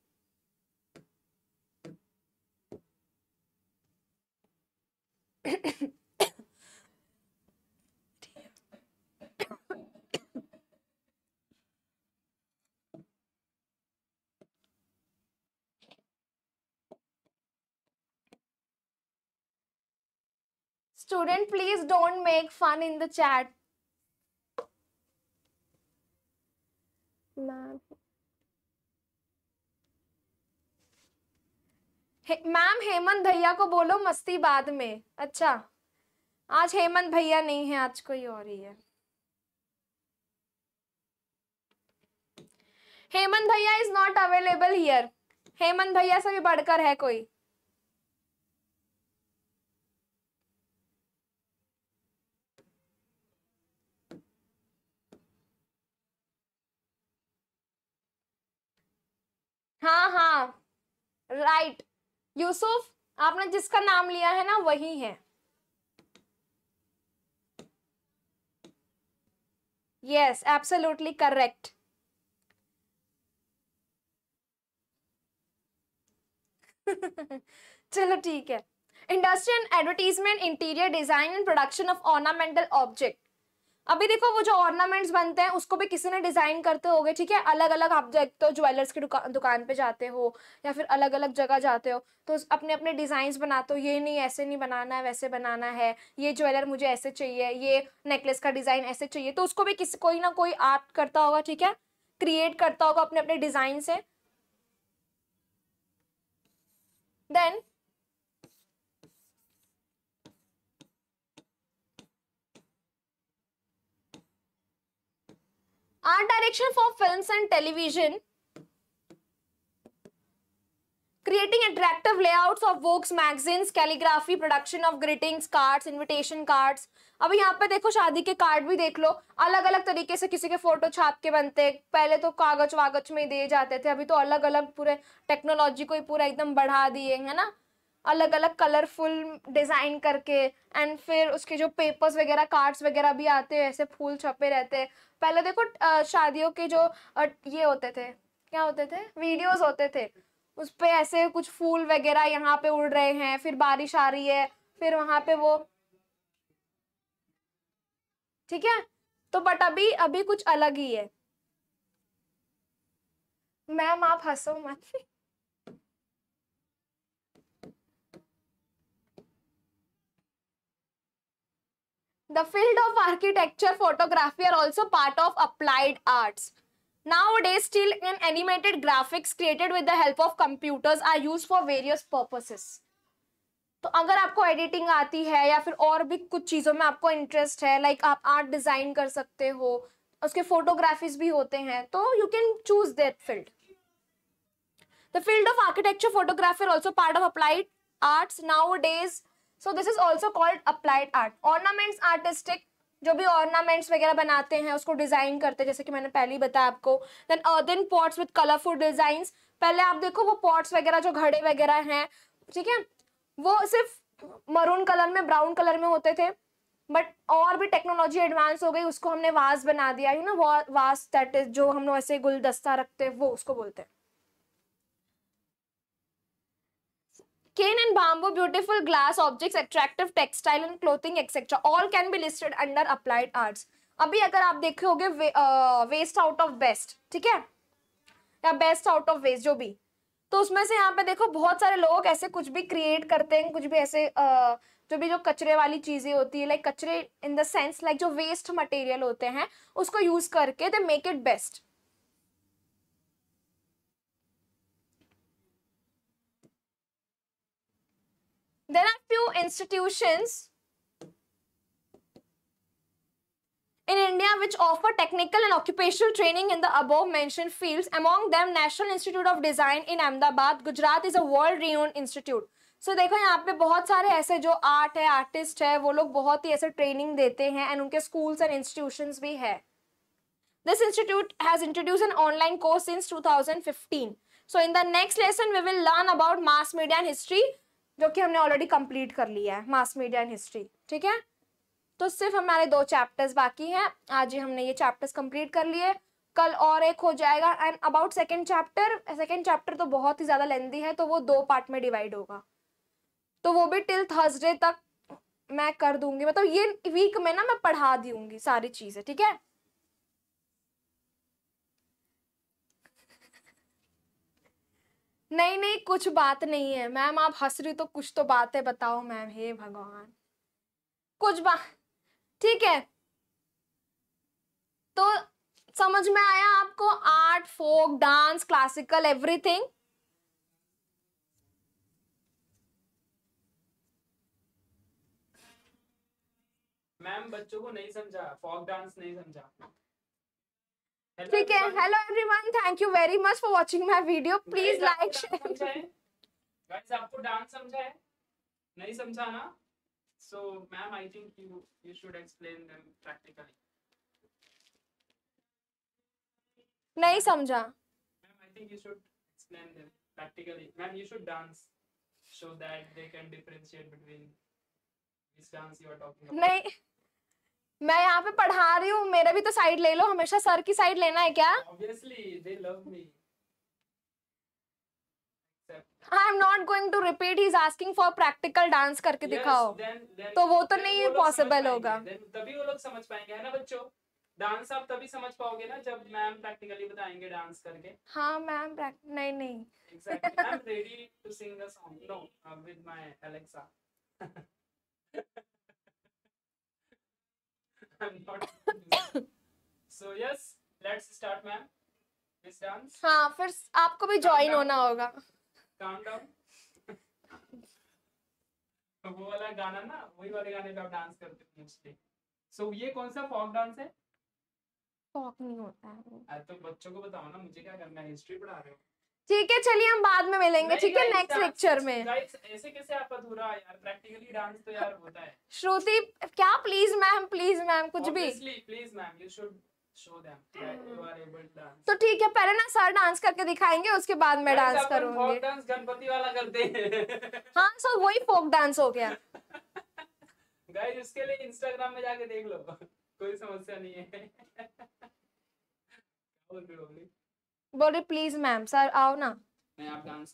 student please don't make fun in the chat ma'am Hemant भैया को बोलो मस्ती बाद में अच्छा आज हेमंत भैया नहीं है आज कोई और ही है हेमंत भैया is not available here Hemant भैया से भी बढ़कर है कोई हाँ हाँ राइट यूसुफ आपने जिसका नाम लिया है ना वही है यस एब्सोल्युटली करेक्ट चलो ठीक है industrial advertisement interior design and production of ornamental object अभी देखो वो जो ऑर्नामेंट्स बनते हैं उसको भी किसी ने डिजाइन करते हो ठीक है अलग अलग आप देखते हो ज्वेलर्स की दुका, दुकान पे जाते हो या फिर अलग अलग जगह जाते हो तो अपने अपने डिजाइन बनाते हो ये नहीं ऐसे नहीं बनाना है वैसे बनाना है ये ज्वेलर मुझे ऐसे चाहिए ये नेकलेस का डिजाइन ऐसे चाहिए तो उसको भी किसी कोई ना कोई आर्ट करता होगा ठीक है क्रिएट करता होगा अपने अपने डिजाइन से then art direction for films and television creating attractive layouts of works magazines calligraphy production of greetings cards invitation cards अब यहाँ पे देखो शादी के कार्ड भी देख लो अलग अलग तरीके से किसी के फोटो छाप के बनते हैं पहले तो कागज वागज में दिए जाते थे अभी तो अलग अलग पूरे टेक्नोलॉजी को ही पूरा एकदम बढ़ा दिए है ना अलग अलग कलरफुल डिज़ाइन करके एंड फिर उसके जो पेपर्स वगैरह कार्ड्स वगैरह भी आते हैं ऐसे फूल छपे रहते हैं पहले देखो शादियों के जो ये होते थे क्या होते थे वीडियोस होते थे उस पर ऐसे कुछ फूल वगैरह यहाँ पे उड़ रहे हैं फिर बारिश आ रही है फिर वहाँ पे वो ठीक है तो बट अभी अभी कुछ अलग ही है मैम आप हंसो मत The field of architecture photography are also part of applied arts. Nowadays, still in animated graphics created with the help of computers are used for various purposes. तो अगर आपको एडिटिंग आती है या फिर और भी कुछ चीज़ों में आपको इंटरेस्ट है लाइक आप आर्ट डिज़ाइन कर सकते हो उसके फोटोग्राफीज भी होते हैं तो you can choose that field the field of architecture photography also part of applied arts nowadays so this is also called applied art ornaments artistic जो भी ऑर्नामेंट्स वगैरह बनाते हैं उसको डिजाइन करते हैं जैसे कि मैंने पहले ही बताया आपको then earthen pots with colourful design पहले आप देखो वो पॉट्स वगैरह जो घड़े वगैरह हैं ठीक है वो सिर्फ मरून कलर में ब्राउन कलर में होते थे बट और भी टेक्नोलॉजी एडवांस हो गई उसको हमने वास बना दिया you know vase that is जो हम लोग ऐसे गुलदस्ता रखते हैं वो उसको बोलते हैं Cane and bamboo, beautiful glass objects, attractive textile and clothing, etc. All can be listed under applied arts. अभी अगर आप देखोगे वेस्ट आउट ऑफ बेस्ट ठीक है या बेस्ट आउट ऑफ वेस्ट जो भी तो उसमें से यहाँ पे देखो बहुत सारे लोग ऐसे कुछ भी क्रिएट करते हैं कुछ भी ऐसे आ, जो भी जो कचरे वाली चीज़ें होती है लाइक कचरे इन द सेंस लाइक जो वेस्ट मटेरियल होते हैं उसको यूज़ करके they make it best there are few institutions in India which offer technical and occupational training in the above mentioned fields. Among them, National Institute of Design in Ahmedabad, Gujarat is a world renowned institute. So so, देखो यहाँ पे बहुत सारे ऐसे जो art है artist है वो लोग बहुत ही ऐसे ट्रेनिंग देते हैं एंड उनके स्कूल्स एंड इंस्टीट्यूशंस भी है this institute has introduce an online course since 2015 so in the next lesson we will learn about mass media and history जो कि हमने ऑलरेडी कंप्लीट कर लिया है मास मीडिया एंड हिस्ट्री ठीक है तो सिर्फ हमारे दो चैप्टर्स बाकी हैं आज ही हमने ये चैप्टर्स कंप्लीट कर लिए कल और एक हो जाएगा and about second chapter second chapter तो बहुत ही ज़्यादा लेंदी है तो वो दो पार्ट में डिवाइड होगा तो वो भी टिल थर्सडे तक मैं कर दूंगी मतलब ये वीक में ना मैं पढ़ा दूंगी सारी चीज़ें ठीक है नहीं नहीं कुछ बात नहीं है मैम आप हंस रही तो कुछ तो बात है बताओ मैम हे भगवान कुछ बात ठीक है तो समझ में आया आपको art folk dance classical everything ma'am बच्चों को नहीं समझा फोक डांस नहीं समझा ठीक है hello everyone thank you very much for watching my video please like share guys आपको डांस समझा है नहीं समझा ना so ma'am I think you you should explain them practically नहीं समझा ma'am I think you should explain them practically ma'am you should dance so that they can differentiate between which dance you are talking about. नहीं मैं यहाँ पे पढ़ा रही हूँ मेरा भी तो साइड ले लो हमेशा सर की साइड लेना है क्या I am not going to repeat he is asking for practical dance करके yes, दिखाओ then, then, तो वो तो then नहीं पॉसिबल होगा तभी वो लोग समझ पाएंगे है ना बच्चों डांस आप तभी समझ पाओगे ना जब मैम प्रैक्टिकली बताएंगे डांस करके हाँ मैम नहीं नहीं exactly. I'm ready to sing the song. No, so yes let's start ma'am this dance हाँ फिर आपको भी ज्वाइन होना होगा तो वो वाला गाना ना वही वाले गाने पे आप डांस करते हो मोस्टली सो ये कौन सा फॉक डांस है फॉक नहीं होता है तो बच्चों को बताओ ना मुझे क्या करना है हिस्ट्री पढ़ा रहे हो ठीक है चलिए हम बाद में मिलेंगे ठीक है नेक्स्ट लेक्चर में ऐसे कैसे आप अधूरा यार प्रैक्टिकली डांस तो यार होता है श्रुति क्या प्लीज मैम प्लीज मैम कुछ भी प्लीज मैम यू शुड तो ठीक है पहले ना सर डांस करके दिखाएंगे उसके बाद मैं डांस करूंगी गणपति वाला करते हैं हाँ सर वही फोक डांस हो गया गाइस इसके लिए इंस्टाग्राम में जाके देख लो कोई समस्या नहीं है बोल रही प्लीज मैम सर आओ ना मैं आप डांस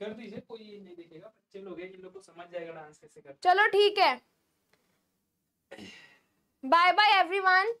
कर दीजिए कोई नहीं देखेगा बच्चे लोग हैं इन लोगों को समझ जाएगा डांस कैसे करते चलो ठीक है बाय बाय एवरीवन